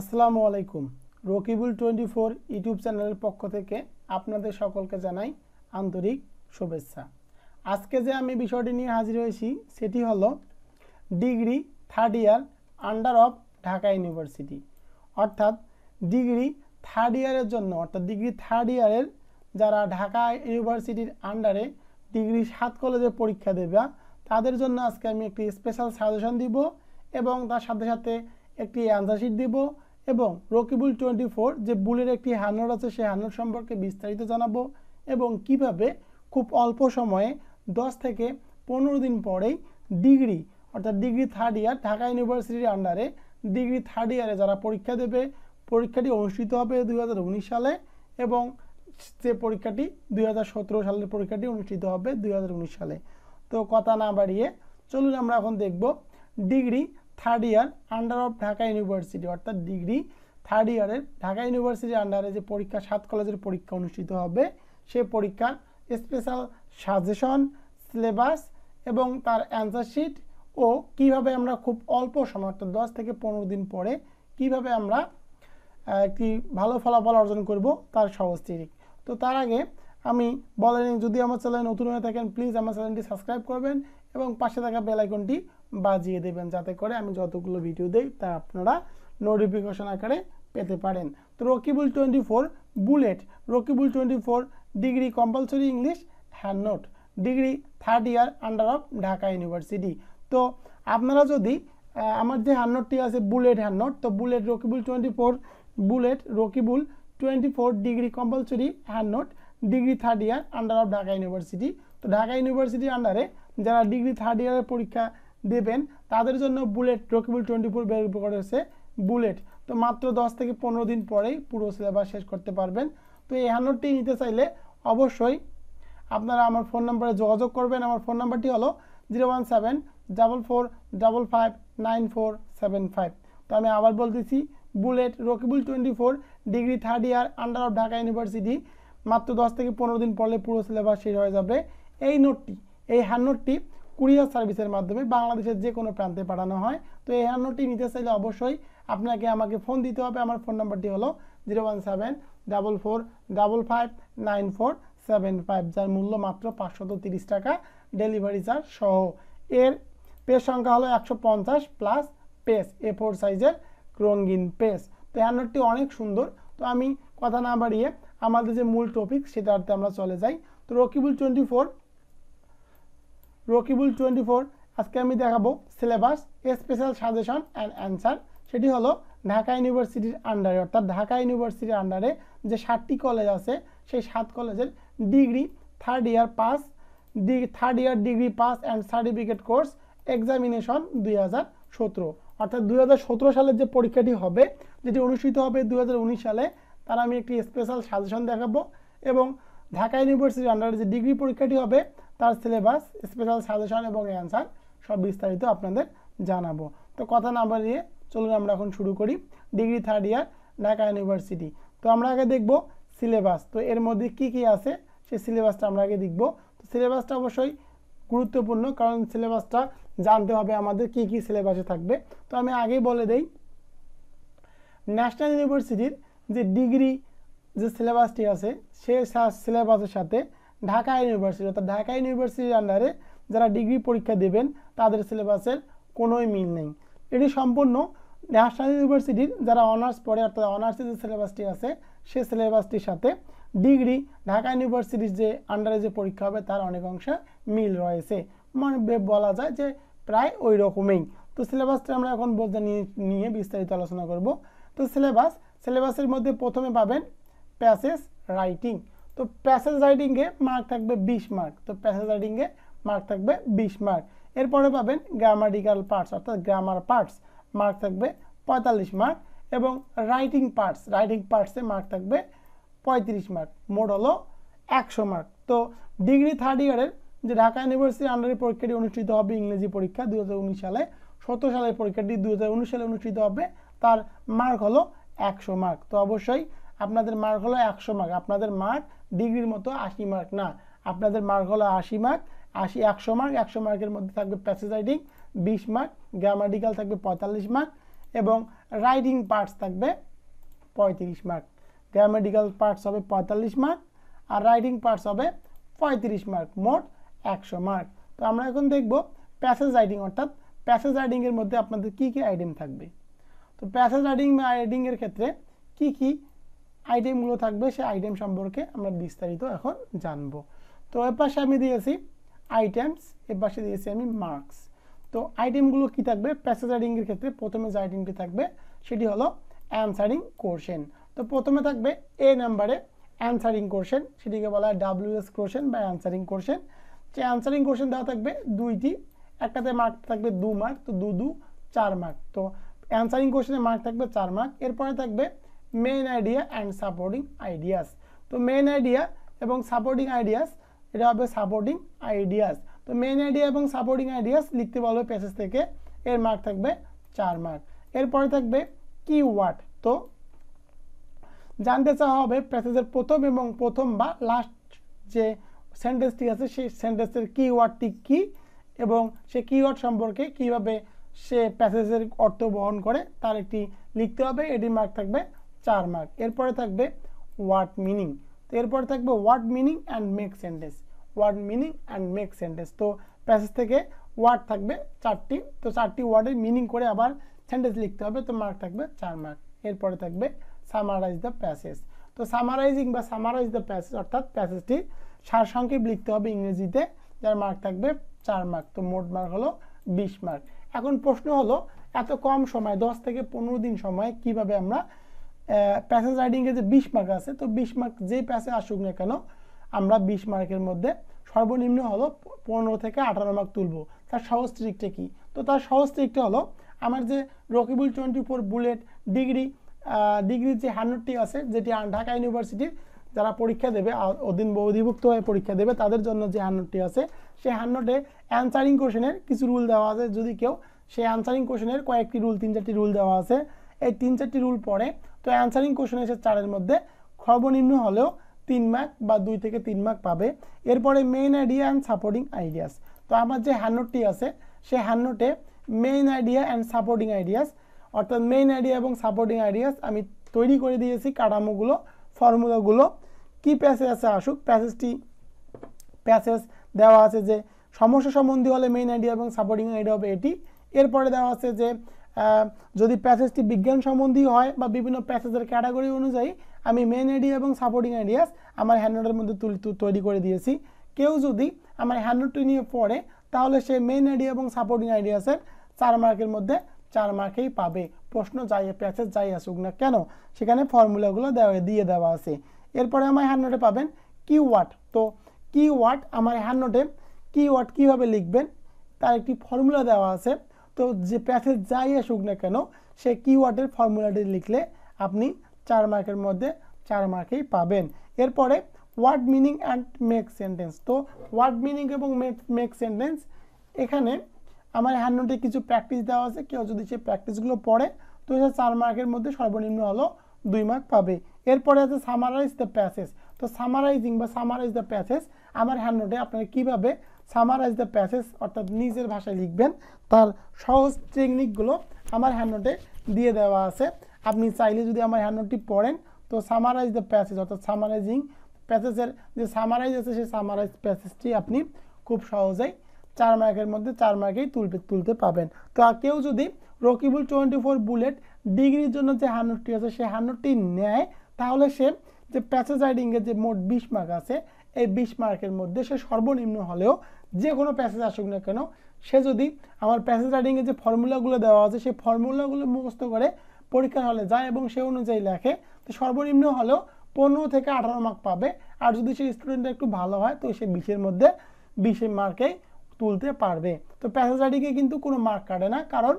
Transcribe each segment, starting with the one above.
আসসালামু আলাইকুম Rakibul twenty four YouTube চ্যানেলের পক্ষ থেকে আপনাদের সকলকে জানাই আন্তরিক শুভেচ্ছা আজকে যে আমি বিষয়টি নিয়ে হাজির হয়েছি সেটি হল degree third year under of Dhaka university অর্থাৎ ডিগ্রি থার্ড ইয়ারের জন্য অর্থাৎ ডিগ্রি থার্ড ইয়ারের যারা ঢাকা ইউনিভার্সিটির আন্ডারে ডিগ্রি সাত কলেজে পরীক্ষা দেবে তাদের জন্য আজকে আমি একটি স্পেশাল সাজেশন দিব এবং তার সাথে সাথে একটি অ্যান্সার শিট দিব এবং রকিবুল টোয়েন্টি ফোর যে বুলের একটি হ্যান্ডল আছে সেই হ্যান্ডল সম্পর্কে বিস্তারিত জানাবো এবং কিভাবে খুব অল্প সময়ে 10 থেকে পনেরো দিন পরেই ডিগ্রি অর্থাৎ ডিগ্রি থার্ড ইয়ার ঢাকা ইউনিভার্সিটির আন্ডারে ডিগ্রি থার্ড ইয়ারে যারা পরীক্ষা দেবে পরীক্ষাটি অনুষ্ঠিত হবে দুই সালে এবং যে পরীক্ষাটি দুই সালের পরীক্ষাটি অনুষ্ঠিত হবে দুই সালে তো কথা না বাড়িয়ে চলুন আমরা এখন দেখব degree third year under of Dhaka university অর্থাৎ ডিগ্রি থার্ড ইয়ারের ঢাকা ইউনিভার্সিটির আন্ডারে যে পরীক্ষা সাত কলেজের পরীক্ষা অনুষ্ঠিত হবে সে পরীক্ষার স্পেশাল সাজেশন সিলেবাস এবং তার অ্যান্সার শিট ও কিভাবে আমরা খুব অল্প সময় অর্থাৎ দশ থেকে পনেরো দিন পরে কিভাবে আমরা একটি ভালো ফলাফল অর্জন করব তার সহস্তিরিক তো তার আগে আমি বলে নিই যদি আমার চ্যানেল নতুন হয়ে থাকেন প্লিজ আমার চ্যানেলটি সাবস্ক্রাইব করবেন এবং পাশে থাকা বেল আইকনটি বাজিয়ে দেবেন যাতে করে আমি যতগুলো ভিডিও দেই তা আপনারা নোটিফিকেশন আকারে পেতে পারেন তো Rakibul twenty four bullet Rakibul twenty four degree compulsory English hand note degree third year under of Dhaka university তো আপনারা যদি আমার যে হ্যান্ডনোটটি আছে বুলেট হ্যান্ডনোট তো bullet Rakibul twenty four bullet Rakibul twenty four degree compulsory hand note degree third year under of Dhaka university তো ঢাকা ইউনিভার্সিটির আন্ডারে যারা ডিগ্রি থার্ড ইয়ারের পরীক্ষা দেবেন তাদের জন্য বুলেট রকিবুল টোয়েন্টি ফোর বের করেছে বুলেট তো মাত্র দশ থেকে পনেরো দিন পরেই পুরো সিলেবাস শেষ করতে পারবেন তো এই হ্যান্ডনোটটি নিতে চাইলে অবশ্যই আপনারা আমার ফোন নাম্বারে যোগাযোগ করবেন আমার ফোন নাম্বারটি হলো zero one seven double four double five nine four seven five তো আমি আবার বলতেছি bullet Rakibul twenty four degree third year under of Dhaka university মাত্র দশ থেকে পনেরো দিন পরে পুরো সিলেবাস শেষ হয়ে যাবে এই নোটটি এই হ্যান্ড নোটটি কুরিয়ার সার্ভিসের মাধ্যমে বাংলাদেশের যে কোনো প্রান্তে পাঠানো হয় তো এই হ্যান্ডনোটটি নিতে চাইলে অবশ্যই আপনাকে আমাকে ফোন দিতে হবে আমার ফোন নাম্বারটি হলো zero one seven double four double five nine four seven five যার মূল্য মাত্র পাঁচশত তিরিশ টাকা ডেলিভারি চার্জ সহ এর পেজ সংখ্যা হলো একশো পঞ্চাশ প্লাস পেস এ ফোর সাইজের ক্রঙ্গিন পেস তো হ্যান্ডনোটটি অনেক সুন্দর তো আমি কথা না বাড়িয়ে আমাদের যে মূল টপিক সেটাতে আমরা চলে যাই তো Rakibul twenty four Rakibul twenty four আজকে আমি দেখাবো syllabus special suggestion and answer সেটি হলো ঢাকা ইউনিভার্সিটির আন্ডারে অর্থাৎ ঢাকা ইউনিভার্সিটির আন্ডারে যে সাতটি কলেজ আছে সেই সাত কলেজের degree third year pass third year degree pass and certificate course examination দুই হাজার সতেরো অর্থাৎ দুই সালের যে পরীক্ষাটি হবে যেটি অনুষ্ঠিত হবে দুই সালে তার আমি একটি স্পেশাল সাজেশন দেখাবো এবং ঢাকা ইউনিভার্সিটির আন্ডারে যে ডিগ্রি পরীক্ষাটি হবে তার সিলেবাস স্পেশাল সাজেশন এবং অ্যান্সার সব বিস্তারিত আপনাদের জানাবো তো কথা না বাড়িয়ে চলুন আমরা এখন শুরু করি degree third year Dhaka university তো আমরা আগে দেখব সিলেবাস তো এর মধ্যে কি কি আছে সেই সিলেবাসটা আমরা আগে দেখব তো সিলেবাসটা অবশ্যই গুরুত্বপূর্ণ কারণ সিলেবাসটা জানতে হবে আমাদের কি কি সিলেবাসে থাকবে তো আমি আগেই বলে দেই ন্যাশনাল ইউনিভার্সিটির যে ডিগ্রি যে সিলেবাসটি আছে সেই সিলেবাসের সাথে ঢাকা ইউনিভার্সিটি অর্থাৎ ঢাকা ইউনিভার্সিটির আন্ডারে যারা ডিগ্রি পরীক্ষা দেবেন তাদের সিলেবাসের কোনোই মিল নেই এটি সম্পূর্ণ ন্যাশনাল ইউনিভার্সিটির যারা অনার্স পড়ে অর্থাৎ অনার্সের যে সিলেবাসটি আছে সে সিলেবাসটির সাথে ডিগ্রি ঢাকা ইউনিভার্সিটির যে আন্ডারে যে পরীক্ষা হবে তার অনেক অংশে মিল রয়েছে মানে বলা যায় যে প্রায় ওই রকমেই তো সিলেবাসটা আমরা এখন বোঝা নিয়ে নিয়ে বিস্তারিত আলোচনা করব তো সিলেবাস সিলেবাসের মধ্যে প্রথমে পাবেন প্যাসেজ রাইটিং তো প্যাসেজ রাইডিংয়ে মার্ক থাকবে বিশ মার্ক তো প্যাসেজ রাইডিংয়ে মার্ক থাকবে বিশ মার্ক এরপরে পাবেন গ্রামাটিক্যাল পার্টস অর্থাৎ গ্রামার পার্টস মার্ক থাকবে পঁয়তাল্লিশ মার্ক এবং রাইটিং পার্টস রাইটিং পার্টসে মার্ক থাকবে পঁয়ত্রিশ মার্ক মোট হলো একশো মার্ক তো ডিগ্রি থার্ড ইয়ারের যে ঢাকা ইউনিভার্সিটির আন্ডারে পরীক্ষাটি অনুষ্ঠিত হবে ইংরেজি পরীক্ষা দু সালে সতেরো সালের পরীক্ষাটি দু সালে অনুষ্ঠিত হবে তার মার্ক হলো একশো মার্ক তো অবশ্যই আপনাদের মার্ক হলো একশো মার্ক আপনাদের মার্ক ডিগ্রির মতো আশি মার্ক না আপনাদের মার্ক হলো আশি মার্ক আশি একশো মার্ক একশো মার্কের মধ্যে থাকবে প্যাসেজ রাইটিং বিশ মার্ক গ্রামাটিক্যাল থাকবে পঁয়তাল্লিশ মার্ক এবং রাইডিং পার্টস থাকবে পঁয়ত্রিশ মার্ক গ্রামাটিক্যাল পার্টস হবে পঁয়তাল্লিশ মার্ক আর রাইডিং পার্টস হবে পঁয়ত্রিশ মার্ক মোট একশো মার্ক তো আমরা এখন দেখব প্যাসেজ রাইডিং অর্থাৎ প্যাসেজ রাইডিংয়ের মধ্যে আপনাদের কী কী আইটেম থাকবে তো প্যাসেজ রাইডিং বা রাইডিংয়ের ক্ষেত্রে কী কী আইটেমগুলো থাকবে সেই আইটেম সম্পর্কে আমরা বিস্তারিত এখন জানব তো এর পাশে আমি দিয়েছি আইটেমস এর পাশে দিয়েছি আমি মার্কস তো আইটেমগুলো কি থাকবে প্যাসেজ ক্ষেত্রে প্রথমে যে আইটেমটি থাকবে সেটি হলো অ্যানসারিং কোশ্চেন তো প্রথমে থাকবে এ নাম্বারে অ্যানসারিং কোশ্চেন সেটিকে বলা হয় এস কোশ্চেন বা অ্যানসারিং কোশ্চেন যে অ্যানসারিং কোশ্চেন দেওয়া থাকবে দুইটি একটাতে মার্ক থাকবে দু মার্ক তো দু দু চার মার্ক তো অ্যানসারিং কোশ্চেনে মার্ক থাকবে চার মার্ক এরপরে থাকবে main idea and supporting ideas তো মেইন আইডিয়া এবং সাপোর্টিং আইডিয়াস এটা হবে সাপোর্টিং আইডিয়াস তো মেইন আইডিয়া এবং সাপোর্টিং আইডিয়াস লিখতে পারবে প্যাসেজ থেকে এর মার্ক থাকবে চার মার্ক এরপরে থাকবে কি ওয়ার্ড তো জানতে চাওয়া হবে প্যাসেজের প্রথম এবং প্রথম বা লাস্ট যে সেন্টেন্সটি আছে সেই সেন্টেন্সের ওয়ার্ডটি কী এবং সে কিওয়ার্ড সম্পর্কে কিভাবে সে প্যাসেজের অর্থ বহন করে তার একটি লিখতে হবে এটির মার্ক থাকবে চার মার্ক এরপরে থাকবে হোয়াট মিনিং তো এরপরে থাকবে what meaning and make sentence word meaning and make sentence তো প্যাসেজ থেকে ওয়ার্ড থাকবে চারটি তো চারটি ওয়ার্ডের মিনিং করে আবার সেন্টেন্স লিখতে হবে তো মার্ক থাকবে চার মার্ক এরপরে থাকবে সামারাইজ দ্য প্যাসেজ তো সামারাইজিং বা সামারাইজ দ্য প্যাসেজ অর্থাৎ প্যাসেজটি সারসংক্ষেপ লিখতে হবে ইংরেজিতে যার মার্ক থাকবে চার মার্ক তো মোট মার্ক হলো বিশ মার্ক এখন প্রশ্ন হলো এত কম সময় দশ থেকে পনেরো দিন সময় কিভাবে আমরা প্যাসেজ রাইডিংয়ে যে বিশ মার্ক আছে তো বিশ মার্ক যেই প্যাসে আসুক না কেন আমরা বিশ মার্কের মধ্যে সর্বনিম্ন হলো পনেরো থেকে আঠারো মার্ক তুলব তার সহজ ট্রিকটা কী তো তার সহজ ট্রিকটা হলো আমার যে Rakibul twenty four bullet degree ডিগ্রির যে হান্ড্রেডটি আছে যেটি ঢাকা ইউনিভার্সিটির যারা পরীক্ষা দেবে অধীন অধিভুক্ত হয়ে পরীক্ষা দেবে তাদের জন্য যে হান্ড্রেডটি আছে সেই হান্ড্রেডে অ্যান্সারিং কোশনের কিছু রুল দেওয়া আছে যদি কেউ সেই অ্যান্সারিং কোশনের কয়েকটি রুল তিন চারটি রুল দেওয়া আছে এই তিন চারটি রুল পরে তো অ্যান্সারিং কোশ্চেন এসে চারের মধ্যে সর্বনিম্ন হলেও তিন মার্ক বা দুই থেকে তিন মার্ক পাবে এরপরে main idea and supporting ideas তো আমার যে হ্যান্ডনোটটি আছে সেই হ্যান্ডনোটে main idea and supporting ideas অর্থাৎ মেইন আইডিয়া এবং সাপোর্টিং আইডিয়াস আমি তৈরি করে দিয়েছি কাঠামোগুলো ফর্মুলাগুলো কি প্যাসেজ আছে আসুক প্যাসেজটি প্যাসেজ দেওয়া আছে যে সমস্যা সম্বন্ধী হলে মেইন আইডিয়া এবং সাপোর্টিং আইডিয়া হবে এটি এরপরে দেওয়া আছে যে যদি প্যাসেজটি বিজ্ঞান সম্বন্ধী হয় বা বিভিন্ন প্যাসেজের ক্যাটাগরি অনুযায়ী আমি মেন আইডিয়া এবং সাপোর্টিং আইডিয়াস আমার হ্যান্ডনোটের মধ্যে তৈরি করে দিয়েছি কেউ যদি আমার হ্যান্ডনোটটি নিয়ে পড়ে তাহলে সে মেন আইডিয়া এবং সাপোর্টিং আইডিয়াসের চার মার্কের মধ্যে চার মার্কেই পাবে প্রশ্ন যাই প্যাসেজ যাই আসুক না কেন সেখানে ফর্মুলাগুলো দেওয়া দিয়ে দেওয়া আছে এরপরে আমার হ্যান্ডনোটে পাবেন কিওয়ার্ড তো কিওয়ার্ড আমার হ্যান্ডনোটে কিওয়ার্ড কীভাবে লিখবেন তার একটি ফর্মুলা দেওয়া আছে তো যে প্যাসেজ যাই আসুক না কেন সে কিওয়ার্ডের ফর্মুলাটি লিখলে আপনি চার মার্কের মধ্যে চার মার্কেই পাবেন এরপরে word meaning and make sentence তো ওয়ার্ড মিনিং এবং মেক মেক সেন্টেন্স এখানে আমার হ্যান্ডনোটে কিছু প্র্যাকটিস দেওয়া আছে কেউ যদি সেই প্র্যাকটিসগুলো পড়ে তো সে চার মার্কের মধ্যে সর্বনিম্ন হলো দুই মার্ক পাবে এরপরে আছে সামারাইজ দ্য প্যাসেজ তো সামারাইজিং বা সামারাইজ দ্য প্যাসেজ আমার হ্যান্ডনোটে আপনারা কীভাবে সামারাইজ দ্য প্যাসেজ অর্থাৎ নিজের ভাষায় লিখবেন তার সহজ টেকনিকগুলো আমার হ্যান্ডনোটে দিয়ে দেওয়া আছে আপনি চাইলে যদি আমার হ্যান্ডনোটটি পড়েন তো সামারাইজ দ্য প্যাসেজ অর্থাৎ সামারাইজিং প্যাসেজের যে সামারাইজ আছে সেই সামারাইজ প্যাসেজটি আপনি খুব সহজেই চার মার্কের মধ্যে চার মার্কেই তুলতে তুলতে পাবেন তো কেউ যদি রকিবুল টোয়েন্টি ফোর বুলেট ডিগ্রির জন্য যে হান্ড্রেডটি আছে সেই হান্ড্রেডটি নেয় তাহলে সে যে প্যাসেজ রাইডিংয়ের যে মোট বিশ মার্ক আছে এই বিশ মার্কের মধ্যে সে সর্বনিম্ন হলেও যে কোনো প্যাসেজ আসুক না কেন সে যদি আমার প্যাসেজ রাইডিংয়ে যে ফর্মুলাগুলো দেওয়া আছে সেই ফর্মুলাগুলো মুখস্ত করে পরীক্ষার হলে যায় এবং সে অনুযায়ী লেখে তো সর্বনিম্ন হলেও পনেরো থেকে আঠারো মার্ক পাবে আর যদি সেই স্টুডেন্টটা একটু ভালো হয় তো সে বিশের মধ্যে বিশের মার্কেই তুলতে পারবে তো প্যাসেজ রাইডিংয়ে কিন্তু কোনো মার্ক কাটে না কারণ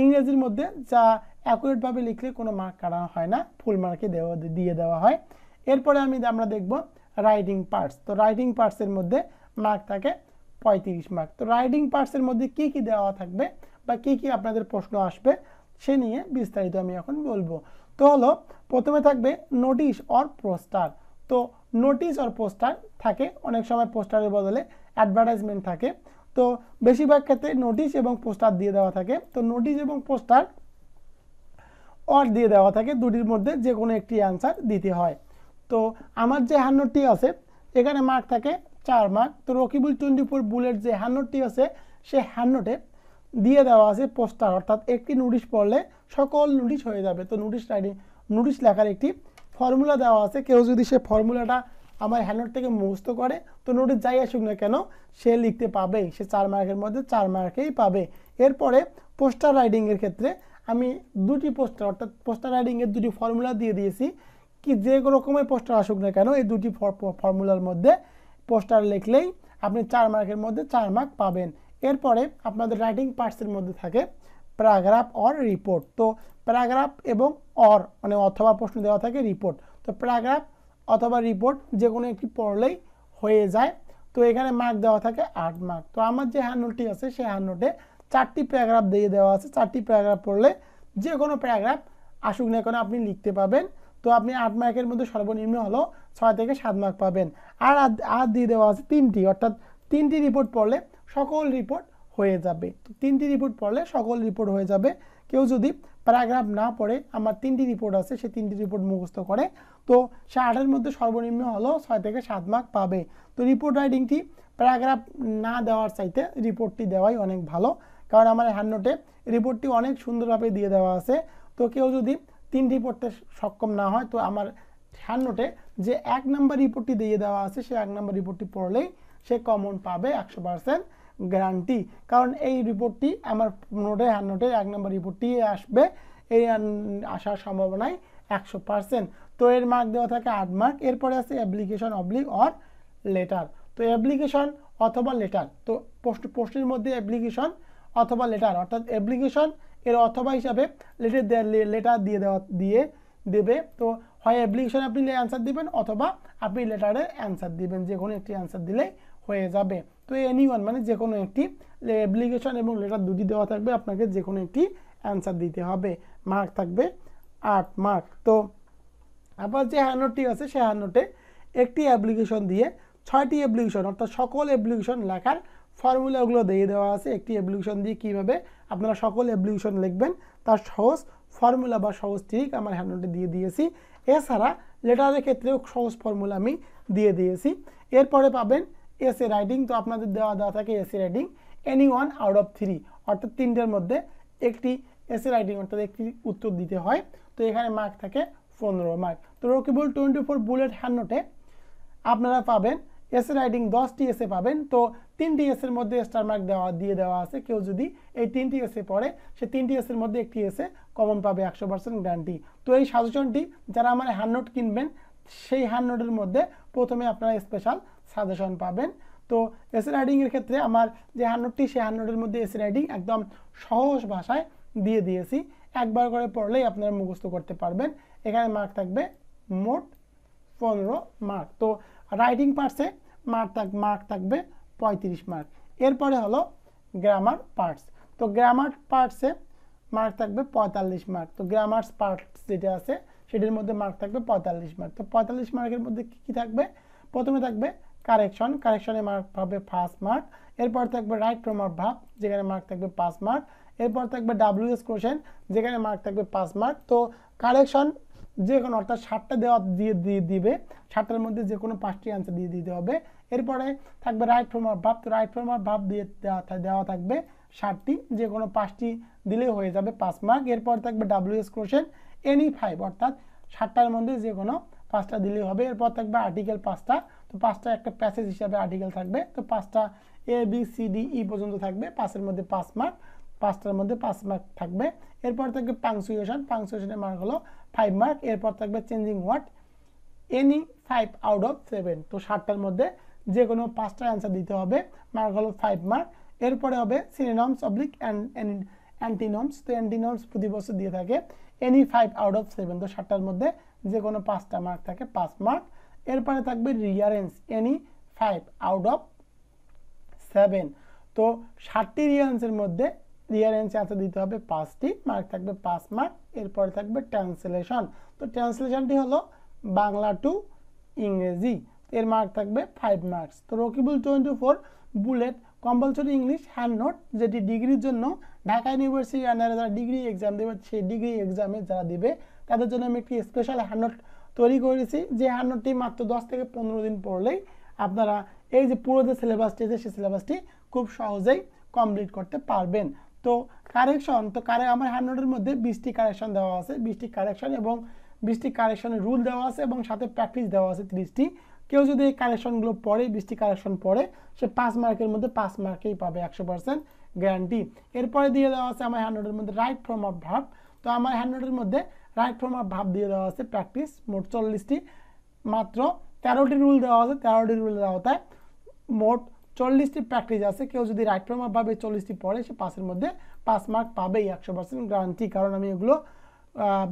ইংরেজির মধ্যে যা অ্যাকুরেটভাবে লিখলে কোনো মার্ক কাটা হয় না ফুল মার্কে দেওয়া দিয়ে দেওয়া হয় এরপরে আমি আমরা দেখব রাইডিং পার্টস তো রাইডিং পার্টসের মধ্যে মার্ক থাকে পঁয়ত্রিশ মার্ক তো রাইডিং পার্টসের মধ্যে কি কি দেওয়া থাকবে বা কি কি আপনাদের প্রশ্ন আসবে সে নিয়ে বিস্তারিত আমি এখন বলবো তো হলো প্রথমে থাকবে নোটিশ অর পোস্টার তো নোটিশ অর পোস্টার থাকে অনেক সময় পোস্টারের বদলে অ্যাডভার্টাইজমেন্ট থাকে তো বেশিরভাগ ক্ষেত্রে নোটিশ এবং পোস্টার দিয়ে দেওয়া থাকে তো নোটিশ এবং পোস্টার অর দিয়ে দেওয়া থাকে দুটির মধ্যে যে কোনো একটি অ্যান্সার দিতে হয় তো আমার যে হান্নটি আছে এখানে মার্ক থাকে চার মার্ক তো রকিবুল ফোর বুলেট যে হান্নটি আছে সে হান্নটে দিয়ে দেওয়া আছে পোস্টার অর্থাৎ একটি নোটিশ পড়লে সকল নোটিশ হয়ে যাবে তো নোটিশ রাইডিং নোটিশ লেখার একটি ফর্মুলা দেওয়া আছে কেউ যদি সে ফর্মুলাটা আমার হ্যান্ডনোট থেকে মুখস্ত করে তো নোটিশ যাই আসুক না কেন সে লিখতে পাবে সে চার মার্কের মধ্যে চার মার্কেই পাবে এরপরে পোস্টার রাইডিংয়ের ক্ষেত্রে আমি দুটি পোস্টার অর্থাৎ পোস্টার রাইডিংয়ের দুটি ফর্মুলা দিয়ে দিয়েছি কি যে রকমের পোস্টার আসুক না কেন এই দুটি ফর্মুলার মধ্যে পোস্টার লিখলেই আপনি চার মার্কের মধ্যে চার মার্ক পাবেন এরপরে আপনাদের রাইটিং পার্টসের মধ্যে থাকে প্যারাগ্রাফ অর রিপোর্ট তো প্যারাগ্রাফ এবং অর মানে অথবা প্রশ্ন দেওয়া থাকে রিপোর্ট তো প্যারাগ্রাফ অথবা রিপোর্ট যে কোনো একটি পড়লেই হয়ে যায় তো এখানে মার্ক দেওয়া থাকে আট মার্ক তো আমার যে নোটটি আছে সেই নোটে চারটি প্যারাগ্রাফ দিয়ে দেওয়া আছে চারটি প্যারাগ্রাফ পড়লে যে কোনো প্যারাগ্রাফ আসুক না কেন আপনি লিখতে পাবেন তো আপনি আট মার্কের মধ্যে সর্বনিম্ন হলো ছয় থেকে সাত মার্ক পাবেন আর আর দিয়ে দেওয়া আছে তিনটি অর্থাৎ তিনটি রিপোর্ট পড়লে সকল রিপোর্ট হয়ে যাবে তো তিনটি রিপোর্ট পড়লে সকল রিপোর্ট হয়ে যাবে কেউ যদি প্যারাগ্রাফ না পড়ে আমার তিনটি রিপোর্ট আছে সে তিনটি রিপোর্ট মুখস্থ করে তো সে আটের মধ্যে সর্বনিম্ন হলো ছয় থেকে সাত মার্ক পাবে তো রিপোর্ট রাইটিংটি প্যারাগ্রাফ না দেওয়ার চাইতে রিপোর্টটি দেওয়াই অনেক ভালো কারণ আমার নোটে রিপোর্টটি অনেক সুন্দরভাবে দিয়ে দেওয়া আছে তো কেউ যদি তিনটি পড়তে সক্ষম না হয় তো আমার হ্যান্ড নোটে যে এক নম্বর রিপোর্টটি দিয়ে দেওয়া আছে সে এক নম্বর রিপোর্টটি পড়লেই সে কমন পাবে একশো পার্সেন্ট গ্যারান্টি কারণ এই রিপোর্টটি আমার নোটে হ্যান্ড নোটে এক নম্বর রিপোর্টটি আসবে এই আসার সম্ভাবনায় একশো পার্সেন্ট তো এর মার্ক দেওয়া থাকে আট মার্ক এরপরে আছে অ্যাপ্লিকেশন অবলিক অর লেটার তো অ্যাপ্লিকেশন অথবা লেটার তো পোস্ট পোস্টের মধ্যে অ্যাপ্লিকেশন অথবা লেটার অর্থাৎ অ্যাপ্লিকেশন এর অথবা হিসাবে লেটার লেটার দিয়ে দেওয়া দিয়ে দেবে তো হয় অ্যাপ্লিকেশন আপনি অ্যান্সার দিবেন অথবা আপনি লেটারের অ্যান্সার দিবেন যে কোনো একটি অ্যান্সার দিলেই হয়ে যাবে তো এনি ওয়ান মানে যে কোনো একটি অ্যাপ্লিকেশন এবং লেটার দুটি দেওয়া থাকবে আপনাকে যে কোনো একটি অ্যান্সার দিতে হবে মার্ক থাকবে আট মার্ক তো আবার যে হ্যান্ডনোটটি আছে সেই হ্যান্ডনোটে একটি অ্যাপ্লিকেশন দিয়ে ছয়টি অ্যাপ্লিকেশন অর্থাৎ সকল অ্যাপ্লিকেশন লেখার ফর্মুলাগুলো দিয়ে দেওয়া আছে একটি অ্যাপ্লিকেশন দিয়ে কীভাবে আপনারা সকল এভলিউশন লিখবেন তার সহজ ফর্মুলা বা সহজ ট্রিক আমার হ্যান্ডনোটে দিয়ে দিয়েছি এছাড়া লেটারের ক্ষেত্রেও সহজ ফর্মুলা আমি দিয়ে দিয়েছি এরপরে পাবেন এ রাইডিং তো আপনাদের দেওয়া দেওয়া থাকে essay writing any one out of three অর্থাৎ তিনটের মধ্যে একটি এসি রাইডিং অর্থাৎ একটি উত্তর দিতে হয় তো এখানে মার্ক থাকে পনেরো মার্ক তো রকিবুল টোয়েন্টি ফোর বুলেট হ্যান্ডনোটে আপনারা পাবেন এসে রাইডিং দশটি এসে পাবেন তো তিনটি এর মধ্যে স্টার মার্ক দেওয়া দিয়ে দেওয়া আছে কেউ যদি এই তিনটি এসে পড়ে সে তিনটি এসের মধ্যে একটি এসে কমন পাবে একশো পার্সেন্ট গ্যারান্টি তো এই সাজেশনটি যারা আমার হ্যান্ড নোট কিনবেন সেই হ্যান্ড নোটের মধ্যে প্রথমে আপনারা স্পেশাল সাজেশন পাবেন তো এসে রাইডিংয়ের ক্ষেত্রে আমার যে হ্যান্ড নোটটি সেই হ্যান্ড নোটের মধ্যে এসে রাইডিং একদম সহজ ভাষায় দিয়ে দিয়েছি একবার করে পড়লেই আপনারা মুখস্থ করতে পারবেন এখানে মার্ক থাকবে মোট পনেরো মার্ক তো রাইটিং পার্টসে মার্ক থাক মার্ক থাকবে পঁয়ত্রিশ মার্ক এরপরে হলো গ্রামার পার্টস তো গ্রামার পার্টসে মার্ক থাকবে পঁয়তাল্লিশ মার্ক তো গ্রামার্স পার্টস যেটা আছে সেটির মধ্যে মার্ক থাকবে পঁয়তাল্লিশ মার্ক তো পঁয়তাল্লিশ মার্কের মধ্যে কী কী থাকবে প্রথমে থাকবে কারেকশন কারেকশনে মার্ক পাবে ফার্স্ট মার্ক এরপর থাকবে রাইট প্রমার ভাব যেখানে মার্ক থাকবে পাঁচ মার্ক এরপর থাকবে ডাব্লিউএস কোশ্চেন যেখানে মার্ক থাকবে পাঁচ মার্ক তো কারেকশন যে কোনো অর্থাৎ ষাটটা দেওয়া দিয়ে দিয়ে দিবে ষাটটার মধ্যে যে কোনো পাঁচটি আনসার দিয়ে দিতে হবে এরপরে থাকবে রাইট ফর্মার ভাব তো রাইট ফর্মার ভাব দিয়ে দেওয়া থাকবে ষাটটি যে কোনো পাঁচটি দিলে হয়ে যাবে পাঁচ মার্ক এরপর থাকবে ডাব্লিউএস কোশ্চেন এনি ফাইভ অর্থাৎ ষাটটার মধ্যে যে কোনো পাঁচটা দিলে হবে এরপর থাকবে আর্টিকেল পাঁচটা তো পাঁচটা একটা প্যাসেজ হিসাবে আর্টিকেল থাকবে তো পাঁচটা A B C D E পর্যন্ত থাকবে পাঁচের মধ্যে পাঁচ মার্ক পাঁচটার মধ্যে পাঁচ মার্ক থাকবে এরপর থাকবে পাংসুয়েশন পাংসুয়েশনের মার্ক হলো ফাইভ মার্ক এরপর থাকবে changing what any five out of seven তো সাতটার মধ্যে যে কোনো পাঁচটা অ্যানসার দিতে হবে মার্ক হলো ফাইভ মার্ক এরপরে হবে সিনোনিমস অবলিক অ্যান্টিনমস তো অ্যান্টিনমস প্রতি বছর দিয়ে থাকে any five out of seven তো সাতটার মধ্যে যে কোনো পাঁচটা মার্ক থাকে পাঁচ মার্ক এরপরে থাকবে rearrange any five out of seven তো ষাটটি রিয়ারেন্সের মধ্যে ক্লিয়ারেন্স অ্যান্সার দিতে হবে পাঁচটি মার্ক থাকবে পাঁচ মার্ক এরপরে থাকবে ট্রান্সলেশন তো ট্রান্সলেশনটি হলো বাংলা টু ইংরেজি এর মার্ক থাকবে ফাইভ মার্কস তো Rakibul twenty four bullet compulsory English hand note যেটি ডিগ্রির জন্য ঢাকা ইউনিভার্সিটি আন্ডারে যারা ডিগ্রি এক্সাম দেবে সেই ডিগ্রি এক্সামে যারা দিবে তাদের জন্য আমি একটি স্পেশাল হ্যান্ড নোট তৈরি করেছি যে হ্যান্ড নোটটি মাত্র দশ থেকে পনেরো দিন পড়লেই আপনারা এই যে পুরো যে সিলেবাসটি আছে সেই সিলেবাসটি খুব সহজেই কমপ্লিট করতে পারবেন তো কারেকশন তো কারে আমার হান্ড্রেডের মধ্যে বিশটি কারেকশন দেওয়া আছে বিশটি কারেকশন এবং বিশটি কারেকশনের রুল দেওয়া আছে এবং সাথে প্র্যাকটিস দেওয়া আছে তিরিশটি কেউ যদি এই কারেকশনগুলো পড়ে বিশটি কারেকশন পড়ে সে পাঁচ মার্কের মধ্যে পাঁচ মার্কেই পাবে একশো পার্সেন্ট গ্যারান্টি এরপরে দিয়ে দেওয়া আছে আমার হান্ড্রেডের মধ্যে রাইট ফর্ম অফ ভাব তো আমার হান্ড্রেডের মধ্যে রাইট ফর্ম অফ ভাব দিয়ে দেওয়া আছে প্র্যাকটিস মোট চল্লিশটি মাত্র তেরোটি রুল দেওয়া আছে তেরোটি রুলের আওতায় মোট চল্লিশটি প্র্যাকটিস আছে কেউ যদি রাইট ভাবে চল্লিশটি পড়ে সে পাসের মধ্যে পাস মার্ক পাবেই একশো পার্সেন্ট গ্যারান্টি কারণ আমি এগুলো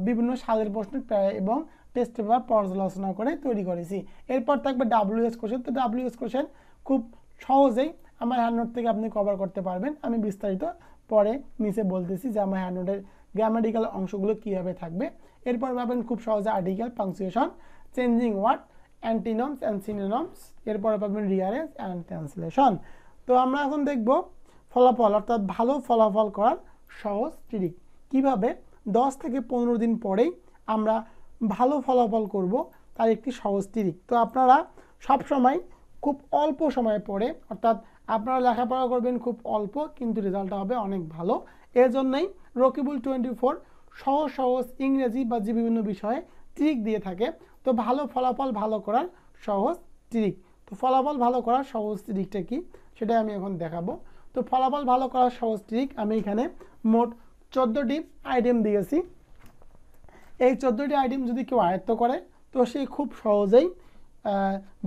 বিভিন্ন সাদের প্রশ্ন এবং টেস্ট পেপার পর্যালোচনা করে তৈরি করেছি এরপর থাকবে ডাব্লিউএস কোশ্চেন তো ডাব্লিউএস কোশ্চেন খুব সহজেই আমার হ্যান্ডনোট থেকে আপনি কভার করতে পারবেন আমি বিস্তারিত পরে নিচে বলতেছি যে আমার হ্যান্ডনোটের গ্রামাটিক্যাল অংশগুলো কীভাবে থাকবে এরপর পাবেন খুব সহজে article punctuation changing word antonyms and synonyms এরপরে পাবেন রিয়ারেন্স অ্যান্ড ট্রান্সলেশন তো আমরা এখন দেখব ফলাফল অর্থাৎ ভালো ফলাফল করার সহজ ট্রিক কিভাবে 10 থেকে পনেরো দিন পরেই আমরা ভালো ফলাফল করব তার একটি সহজ ট্রিক তো আপনারা সব সময় খুব অল্প সময় পড়ে অর্থাৎ আপনারা লেখাপড়া করবেন খুব অল্প কিন্তু রেজাল্টটা হবে অনেক ভালো এর জন্যই রকিবুল টোয়েন্টি ফোর সহজ সহজ ইংরেজি বা যে বিভিন্ন বিষয়ে ট্রিক দিয়ে থাকে তো ভালো ফলাফল ভালো করার সহজ ট্রিক তো ফলাফল ভালো করার সহজ ট্রিকটা কি সেটা আমি এখন দেখাবো তো ফলাফল ভালো করার সহজ ট্রিক আমি এখানে মোট চোদ্দোটি আইটেম দিয়েছি এই চোদ্দোটি আইটেম যদি কেউ আয়ত্ত করে তো সে খুব সহজেই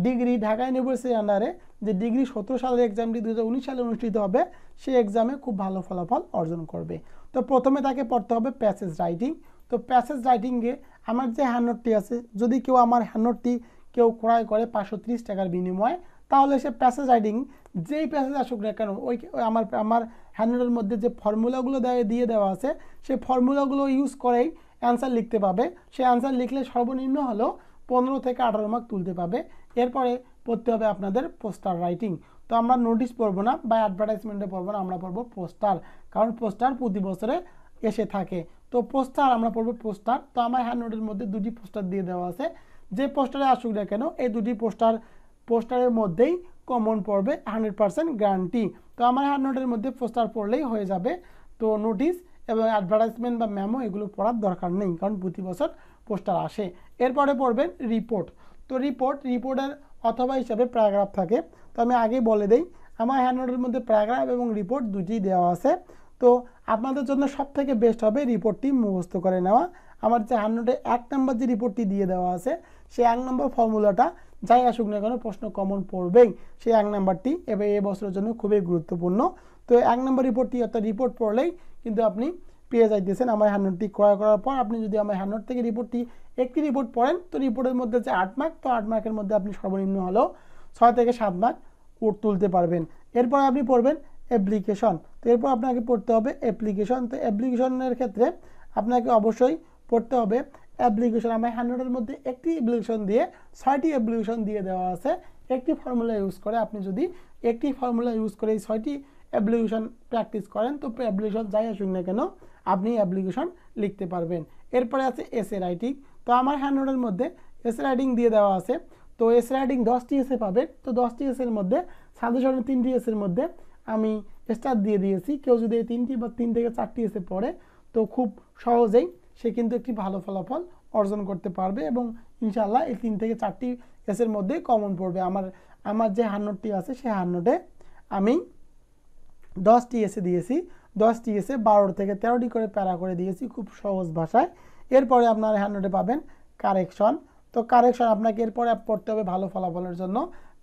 ডিগ্রি ঢাকা ইউনিভার্সিটির আন্ডারে যে ডিগ্রি সতেরো সালের এক্সামটি দু সালে অনুষ্ঠিত হবে সেই এক্সামে খুব ভালো ফলাফল অর্জন করবে তো প্রথমে তাকে পড়তে হবে প্যাসেজ রাইটিং তো প্যাসেজ রাইটিংয়ে আমার যে হ্যান্ডটি আছে যদি কেউ আমার হ্যান্ডটি কেউ ক্রয় করে পাঁচশো টাকার বিনিময়ে তাহলে সে প্যাসেজ রাইডিং যেই প্যাসেজ আসুক না কেন ওই আমার আমার হ্যান্ডনোটের মধ্যে যে ফর্মুলাগুলো দেয় দিয়ে দেওয়া আছে সেই ফর্মুলাগুলো ইউজ করেই অ্যান্সার লিখতে পাবে সে অ্যান্সার লিখলে সর্বনিম্ন হলো পনেরো থেকে আঠারো মার্ক তুলতে পাবে এরপরে পড়তে হবে আপনাদের পোস্টার রাইটিং তো আমরা নোটিশ পড়বো না বা অ্যাডভার্টাইজমেন্টে পড়বো না আমরা পড়বো পোস্টার কারণ পোস্টার প্রতি বছরে এসে থাকে তো পোস্টার আমরা পড়বো পোস্টার তো আমার হ্যান্ড নোটের মধ্যে দুটি পোস্টার দিয়ে দেওয়া আছে যে পোস্টারে আসুক না কেন এই দুটি পোস্টার পোস্টারের মধ্যেই কমন পড়বে হান্ড্রেড পারসেন্ট গ্যারান্টি তো আমার হ্যান্ড নোটের মধ্যে পোস্টার পড়লেই হয়ে যাবে তো নোটিশ এবং অ্যাডভার্টাইজমেন্ট বা মেমো এগুলো পড়ার দরকার নেই কারণ প্রতি বছর পোস্টার আসে এরপরে পড়বেন রিপোর্ট তো রিপোর্ট রিপোর্টের অথবা হিসাবে প্যারাগ্রাফ থাকে তো আমি আগেই বলে দিই আমার হ্যান্ড নোটের মধ্যে প্যারাগ্রাফ এবং রিপোর্ট দুটি দেওয়া আছে তো আপনাদের জন্য সবথেকে বেস্ট হবে রিপোর্টটি মুখস্থ করে নেওয়া আমার যে হান্ড্রেডে এক নম্বর যে রিপোর্টটি দিয়ে দেওয়া আছে সেই এক নম্বর ফর্মুলাটা যাই আসুক না কেন প্রশ্ন কমন পড়বেই সেই এক নম্বরটি এবার এ বছরের জন্য খুবই গুরুত্বপূর্ণ তো এক নম্বর রিপোর্টটি অর্থাৎ রিপোর্ট পড়লেই কিন্তু আপনি পেয়ে যাইতেছেন আমার হ্যান্ডনোটটি ক্রয় করার পর আপনি যদি আমার হ্যান্ডনোট থেকে রিপোর্টটি একটি রিপোর্ট পড়েন তো রিপোর্টের মধ্যে যে আট মার্ক তো আট মার্কের মধ্যে আপনি সর্বনিম্ন হলেও ছয় থেকে সাত মার্ক উঠ তুলতে পারবেন এরপর আপনি পড়বেন অ্যাপ্লিকেশন তো এরপর আপনাকে পড়তে হবে অ্যাপ্লিকেশন তো অ্যাপ্লিকেশনের ক্ষেত্রে আপনাকে অবশ্যই পড়তে হবে অ্যাপ্লিকেশন আমার হান্ড্রেডের মধ্যে একটি অ্যাপ্লিকেশন দিয়ে ছয়টি অ্যাপ্লিকেশন দিয়ে দেওয়া আছে একটি ফর্মুলা ইউজ করে আপনি যদি একটি ফর্মুলা ইউজ করে এই ছয়টি অ্যাপ্লিকেশন প্র্যাকটিস করেন তো অ্যাপ্লিকেশন যাই আসুক না কেন আপনি অ্যাপ্লিকেশন লিখতে পারবেন এরপরে আছে এসে রাইটিং তো আমার হ্যান্ডরোডের মধ্যে এসে রাইটিং দিয়ে দেওয়া আছে তো এসে রাইটিং দশটি এসে পাবেন তো দশটি এসের মধ্যে সাজেশনের তিনটি এসের মধ্যে আমি স্টার দিয়ে দিয়েছি কেউ যদি এই তিনটি বা তিন থেকে চারটি এসে পড়ে তো খুব সহজেই সে কিন্তু একটি ভালো ফলাফল অর্জন করতে পারবে এবং ইনশাল্লাহ এই তিন থেকে চারটি এসের মধ্যে কমন পড়বে আমার আমার যে হান্ড্রেডটি আছে সেই হান্ড্রেডে আমি দশটি এসে দিয়েছি দশটি এসে বারো থেকে তেরোটি করে প্যারা করে দিয়েছি খুব সহজ ভাষায় এরপরে আপনার হ্যান্ডে পাবেন কারেকশন তো কারেকশন আপনাকে এরপরে পড়তে হবে ভালো ফলাফলের জন্য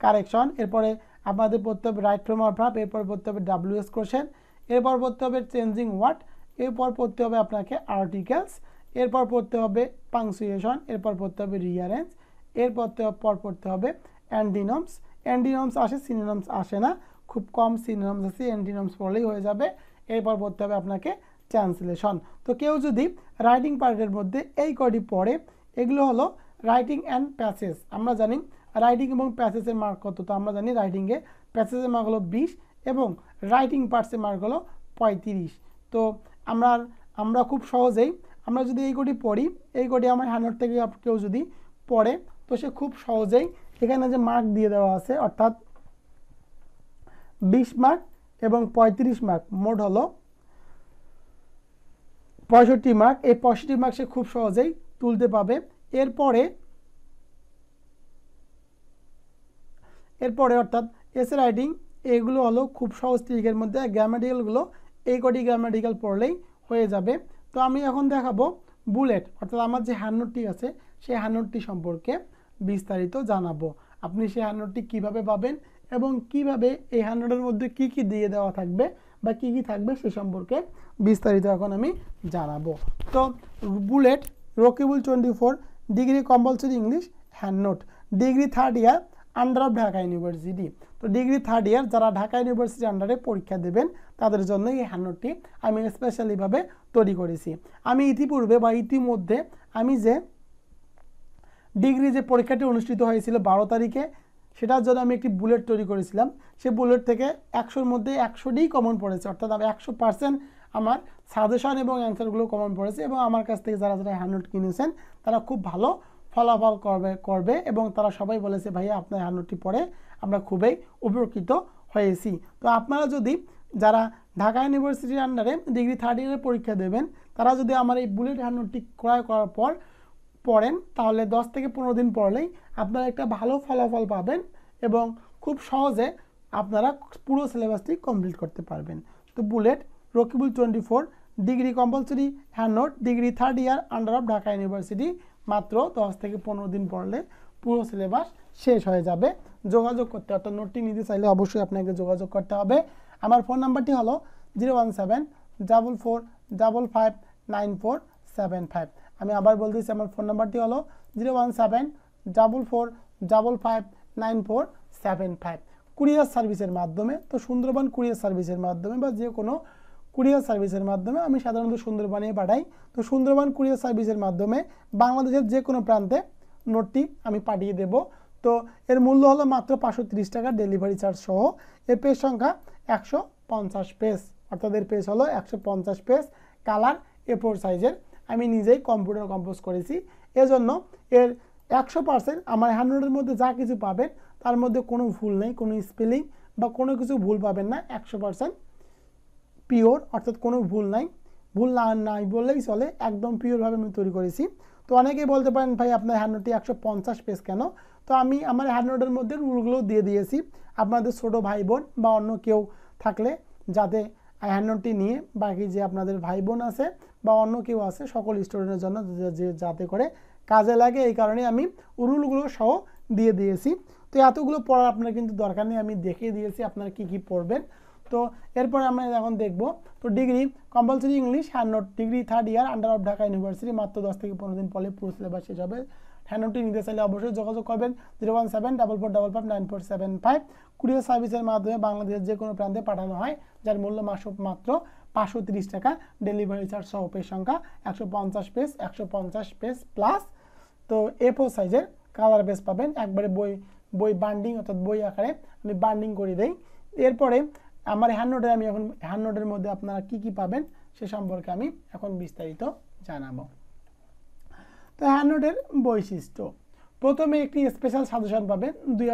কারেকশন এরপরে আপনাদের পড়তে হবে রাইট ফ্রেম অফ ভাব এরপর পড়তে হবে ডাব্লিউএস কোশ্চেন এরপর পড়তে হবে চেঞ্জিং ওয়ার্ড এরপর পড়তে হবে আপনাকে আর্টিকেলস এরপর পড়তে হবে পাংসুয়েশন এরপর পড়তে হবে রিয়ারেঞ্জ এরপর পর পড়তে হবে অ্যান্ডিনমস অ্যান্ডিনমস আসে সিনোনমস আসে না খুব কম সিনোনমস আছে অ্যান্ডিনমস পড়লেই হয়ে যাবে এরপর পড়তে হবে আপনাকে ট্রান্সলেশন তো কেউ যদি রাইটিং পার্টের মধ্যে এই কটি পড়ে এগুলো হলো রাইটিং অ্যান্ড প্যাসেজ আমরা জানি রাইডিং এবং প্যাসেজের মার্ক কত তো আমরা জানি রাইডিংয়ে প্যাসেজের মার্ক হলো বিশ এবং রাইটিং পার্টসের মার্ক হলো পঁয়ত্রিশ তো আমরা আমরা খুব সহজেই আমরা যদি এই কোটি পড়ি এই কোটি আমার হ্যান্ড থেকে কেউ যদি পড়ে তো সে খুব সহজেই এখানে যে মার্ক দিয়ে দেওয়া আছে অর্থাৎ বিশ মার্ক এবং পঁয়ত্রিশ মার্ক মোট হলো পঁয়ষট্টি মার্ক এই পঁয়ষট্টি মার্ক সে খুব সহজেই তুলতে পাবে এরপরে এরপরে অর্থাৎ এসে রাইটিং এগুলো হলো খুব সহজ ট্রিকের মধ্যে গ্রামাটিক্যালগুলো এই কটি গ্রামাটিক্যাল পড়লেই হয়ে যাবে তো আমি এখন দেখাবো বুলেট অর্থাৎ আমার যে হ্যান্ডনোটটি আছে সেই হ্যান্ডনোটটি সম্পর্কে বিস্তারিত জানাবো আপনি সেই হ্যান্ডনোটটি কীভাবে পাবেন এবং কিভাবে এই হ্যান্ডনোটের মধ্যে কি কি দিয়ে দেওয়া থাকবে বা কি কি থাকবে সে সম্পর্কে বিস্তারিত এখন আমি জানাবো তো bullet Rakibul twenty four degree compulsory English hand note degree third year under of Dhaka university তো ডিগ্রি থার্ড ইয়ার যারা ঢাকা ইউনিভার্সিটি আন্ডারে পরীক্ষা দেবেন তাদের জন্য এই হ্যান্ডটি আমি স্পেশালিভাবে তৈরি করেছি আমি ইতিপূর্বে বা ইতিমধ্যে আমি যে ডিগ্রি যে পরীক্ষাটি অনুষ্ঠিত হয়েছিল বারো তারিখে সেটার জন্য আমি একটি বুলেট তৈরি করেছিলাম সে বুলেট থেকে একশোর মধ্যে একশোটি কমন পড়েছে অর্থাৎ আমি একশো পার্সেন্ট আমার সাজেশন এবং অ্যান্সারগুলো কমন পড়েছে এবং আমার কাছ থেকে যারা যারা হ্যান্ডনোট কিনেছেন তারা খুব ভালো ফলাফল করবে করবে এবং তারা সবাই বলেছে ভাইয়া আপনার হান্ড্রেডটি পড়ে আমরা খুবই উপকৃত হয়েছি তো আপনারা যদি যারা ঢাকা ইউনিভার্সিটির আন্ডারে ডিগ্রি থার্ড ইয়ারের পরীক্ষা দেবেন তারা যদি আমার এই বুলেট হান্ড্রেডটি ক্রয় করার পর পড়েন তাহলে 10 থেকে পনেরো দিন পড়লেই আপনারা একটা ভালো ফলাফল পাবেন এবং খুব সহজে আপনারা পুরো সিলেবাসটি কমপ্লিট করতে পারবেন তো bullet Rakibul twenty four degree compulsory hand note degree third year under of Dhaka university মাত্র দশ থেকে পনেরো দিন পড়লে পুরো সিলেবাস শেষ হয়ে যাবে যোগাযোগ করতে অর্থাৎ নোটটি নিতে চাইলে অবশ্যই আপনাকে যোগাযোগ করতে হবে আমার ফোন নাম্বারটি হলো zero one seven double four double five nine four seven five আমি আবার বলতেছি আমার ফোন নাম্বারটি হলো zero one seven double four double five nine four seven five courier সার্ভিসের মাধ্যমে তো সুন্দরবন কুরিয়ার সার্ভিসের মাধ্যমে বা যে কোনো কুরিয়ার সার্ভিসের মাধ্যমে আমি সাধারণত সুন্দরবানে পাঠাই তো সুন্দরবন কুরিয়ার সার্ভিসের মাধ্যমে বাংলাদেশের যে কোনো প্রান্তে নোটটি আমি পাঠিয়ে দেব তো এর মূল্য হলো মাত্র পাঁচশো তিরিশ টাকা ডেলিভারি চার্জ সহ এর পেজ সংখ্যা একশো পঞ্চাশ পেজ অর্থাৎ এর পেজ হলো একশো পঞ্চাশ পেজ কালার এ ফোর সাইজের আমি নিজেই কম্পিউটার কম্পোজ করেছি এজন্য এর একশো পার্সেন্ট আমার হ্যান্ডরোডের মধ্যে যা কিছু পাবেন তার মধ্যে কোনো ভুল নেই কোনো স্পেলিং বা কোনো কিছু ভুল পাবেন না একশো পার্সেন্ট পিওর অর্থাৎ কোনো ভুল নাই ভুল না নাই বললেই চলে একদম পিওরভাবে আমি তৈরি করেছি তো অনেকেই বলতে পারেন ভাই আপনার হ্যান্ডনোটটি একশো পঞ্চাশ পেজ কেন তো আমি আমার হ্যান্ডনোটের মধ্যে রুলগুলো দিয়ে দিয়েছি আপনাদের ছোট ভাই বোন বা অন্য কেউ থাকলে যাতে হ্যান্ডনোটটি নিয়ে বাকি যে আপনাদের ভাই বোন আছে বা অন্য কেউ আছে সকল স্টুডেন্টের জন্য যে যাতে করে কাজে লাগে এই কারণে আমি রুলগুলো সহ দিয়ে দিয়েছি তো এতগুলো পড়ার আপনার কিন্তু দরকার নেই আমি দেখিয়ে দিয়েছি আপনারা কি কি পড়বেন তো এরপরে আমরা এখন দেখব তো degree compulsory English hand note degree third year under of Dhaka university মাত্র দশ থেকে পনেরো দিন পরে পুরো সিলেবাস শেষ হবে হ্যান্ডনোটটি নিতে চাইলে অবশ্যই যোগাযোগ করবেন zero one seven double four double five nine four seven five courier সার্ভিসের মাধ্যমে বাংলাদেশের যে কোনো প্রান্তে পাঠানো হয় যার মূল্য মাস মাত্র পাঁচশো তিরিশ টাকা ডেলিভারি চার্জ সহ পেজ সংখ্যা একশো পঞ্চাশ পেজ একশো পঞ্চাশ পেজ প্লাস তো এ ফোর সাইজের কালার পেজ পাবেন একবারে বই বই বান্ডিং অর্থাৎ বই আকারে আমি বান্ডিং করে দেই এরপরে আমার হ্যান্ড আমি এখন হ্যান্ড মধ্যে আপনারা কি কি পাবেন সে সম্পর্কে আমি এখন বিস্তারিত জানাবো তো হ্যান্ড বৈশিষ্ট্য প্রথমে একটি স্পেশাল সাজেশন পাবেন দুই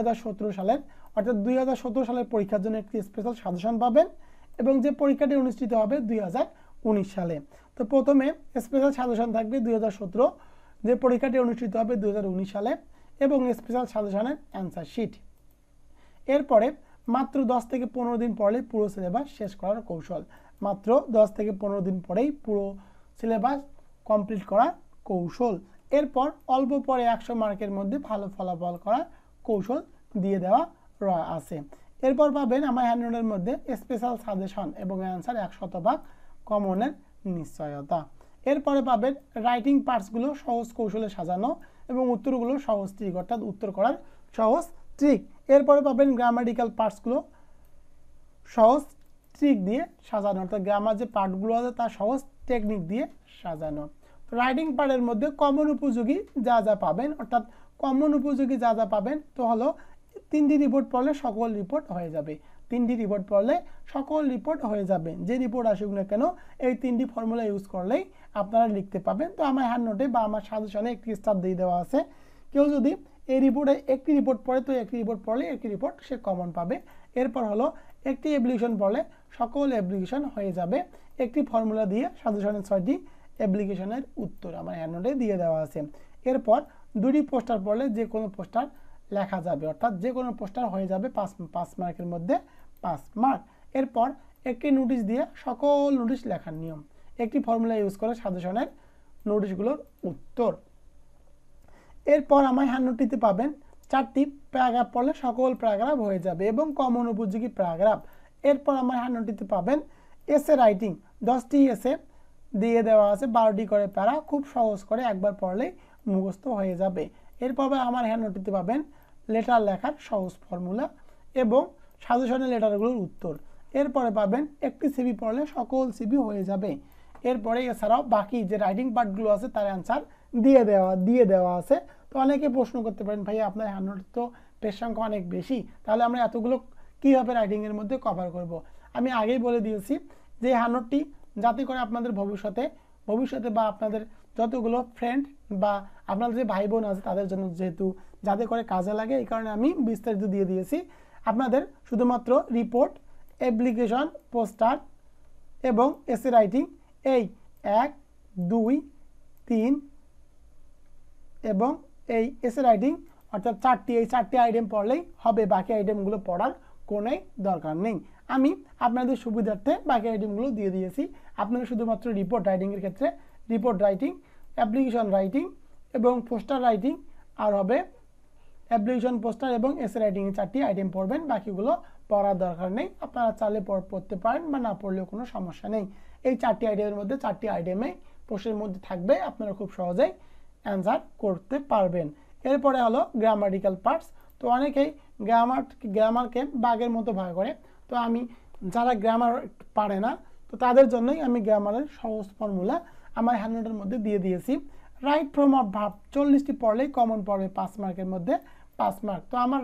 সালের অর্থাৎ দুই সালের পরীক্ষার জন্য একটি স্পেশাল সাজেশন পাবেন এবং যে পরীক্ষাটি অনুষ্ঠিত হবে দুই সালে তো প্রথমে স্পেশাল সাজেশন থাকবে দুই যে পরীক্ষাটি অনুষ্ঠিত হবে দুই সালে এবং স্পেশাল সাজেশনের অ্যান্সার শিট এরপরে মাত্র দশ থেকে পনেরো দিন পরে পুরো সিলেবাস শেষ করার কৌশল মাত্র দশ থেকে পনেরো দিন পরেই পুরো সিলেবাস কমপ্লিট করার কৌশল এরপর অল্প পরে একশো মার্কের মধ্যে ভালো ফলাফল করার কৌশল দিয়ে দেওয়া আছে এরপর পাবেন আমার হ্যান্ডরোডের মধ্যে স্পেশাল সাজেশন এবং অ্যান্সার এক শতভাগ কমনের নিশ্চয়তা এরপরে পাবেন রাইটিং পার্টসগুলো সহজ কৌশলে সাজানো এবং উত্তরগুলো সহজ ট্রিক অর্থাৎ উত্তর করার সহজ ট্রিক এরপরে পাবেন গ্রামাটিক্যাল পার্টসগুলো সহজ ট্রিক দিয়ে সাজানো অর্থাৎ গ্রামার যে পার্টগুলো আছে তা সহজ টেকনিক দিয়ে সাজানো রাইডিং পার্টের মধ্যে কমন উপযোগী যা যা পাবেন অর্থাৎ কমন উপযোগী যা যা পাবেন তো হলো তিনটি রিপোর্ট পড়লে সকল রিপোর্ট হয়ে যাবে তিনটি রিপোর্ট পড়লে সকল রিপোর্ট হয়ে যাবে যে রিপোর্ট আসুক না কেন এই তিনটি ফর্মুলা ইউজ করলেই আপনারা লিখতে পাবেন তো আমার হ্যান্ড নোটে বা আমার সাজেশনে একটি স্টার দিয়ে দেওয়া আছে কেউ যদি এই রিপোর্টে একটি রিপোর্ট পড়ে তো একটি রিপোর্ট পড়লে একটি রিপোর্ট সে কমন পাবে এরপর হলো একটি অ্যাপ্লিকেশন পড়লে সকল অ্যাপ্লিকেশন হয়ে যাবে একটি ফর্মুলা দিয়ে সাজেশনের ছয়টি অ্যাপ্লিকেশনের উত্তর আমার অ্যানোডে দিয়ে দেওয়া আছে এরপর দুটি পোস্টার পড়লে যে কোনো পোস্টার লেখা যাবে অর্থাৎ যে কোনো পোস্টার হয়ে যাবে পাঁচ পাঁচ মার্কের মধ্যে পাঁচ মার্ক এরপর একটি নোটিশ দিয়ে সকল নোটিশ লেখার নিয়ম একটি ফর্মুলা ইউজ করে সাজেশনের নোটিশগুলোর উত্তর এরপর আমায় হ্যান্ডটিতে পাবেন চারটি প্যারাগ্রাফ পড়লে সকল প্যারাগ্রাফ হয়ে যাবে এবং কমন উপযোগী প্যারাগ্রাফ এরপর আমার হ্যান্ডটিতে পাবেন এসে রাইটিং দশটি এসে দিয়ে দেওয়া আছে বারোটি করে প্যারা খুব সহজ করে একবার পড়লেই মুখস্থ হয়ে যাবে এরপর আমার হ্যান্ডটিতে পাবেন লেটার লেখার সহজ ফর্মুলা এবং সাজেশনের লেটারগুলোর উত্তর এরপরে পাবেন একটি সিবি পড়লে সকল সিবি হয়ে যাবে এরপরে এছাড়াও বাকি যে রাইটিং পার্টগুলো আছে তার অ্যান্সার দিয়ে দেওয়া দিয়ে দেওয়া আছে তো অনেকে প্রশ্ন করতে পারেন ভাই আপনার হ্যান্ডনোট তো পেশ সংখ্যা অনেক বেশি তাহলে আমরা এতগুলো কীভাবে রাইটিংয়ের মধ্যে কভার করব। আমি আগেই বলে দিয়েছি যে হ্যান্ডনোটটি যাতে করে আপনাদের ভবিষ্যতে ভবিষ্যতে বা আপনাদের যতগুলো ফ্রেন্ড বা আপনার যে ভাই বোন আছে তাদের জন্য যেহেতু যাতে করে কাজে লাগে এই কারণে আমি বিস্তারিত দিয়ে দিয়েছি আপনাদের শুধুমাত্র রিপোর্ট অ্যাপ্লিকেশন পোস্টার এবং এসে রাইটিং এই এক দুই তিন এবং এই এসে রাইডিং অর্থাৎ চারটি এই চারটি আইটেম পড়লেই হবে বাকি আইটেমগুলো পড়ার কোনো দরকার নেই আমি আপনাদের সুবিধার্থে বাকি আইটেমগুলো দিয়ে দিয়েছি আপনারা শুধুমাত্র রিপোর্ট রাইটিংয়ের ক্ষেত্রে রিপোর্ট রাইটিং অ্যাপ্লিকেশন রাইটিং এবং পোস্টার রাইটিং আর হবে অ্যাপ্লিকেশন পোস্টার এবং এসে রাইটিংয়ের চারটি আইটেম পড়বেন বাকিগুলো পড়ার দরকার নেই আপনারা চালে পড়তে পারেন বা না পড়লেও কোনো সমস্যা নেই এই চারটি আইটেমের মধ্যে চারটি আইটেমে পোস্টের মধ্যে থাকবে আপনারা খুব সহজেই অ্যান্সার করতে পারবেন এরপরে হলো গ্রামাটিক্যাল পার্টস তো অনেকেই গ্রামার গ্রামারকে বাঘের মতো ভাগ করে তো আমি যারা গ্রামার পারে না তো তাদের জন্যই আমি গ্রামারের সহজ ফর্মুলা আমার হ্যান্ডনোটের মধ্যে দিয়ে দিয়েছি রাইট ফ্রম অফ ভাব চল্লিশটি পড়লেই কমন পড়বে পাঁচ মার্কের মধ্যে পাঁচ মার্ক তো আমার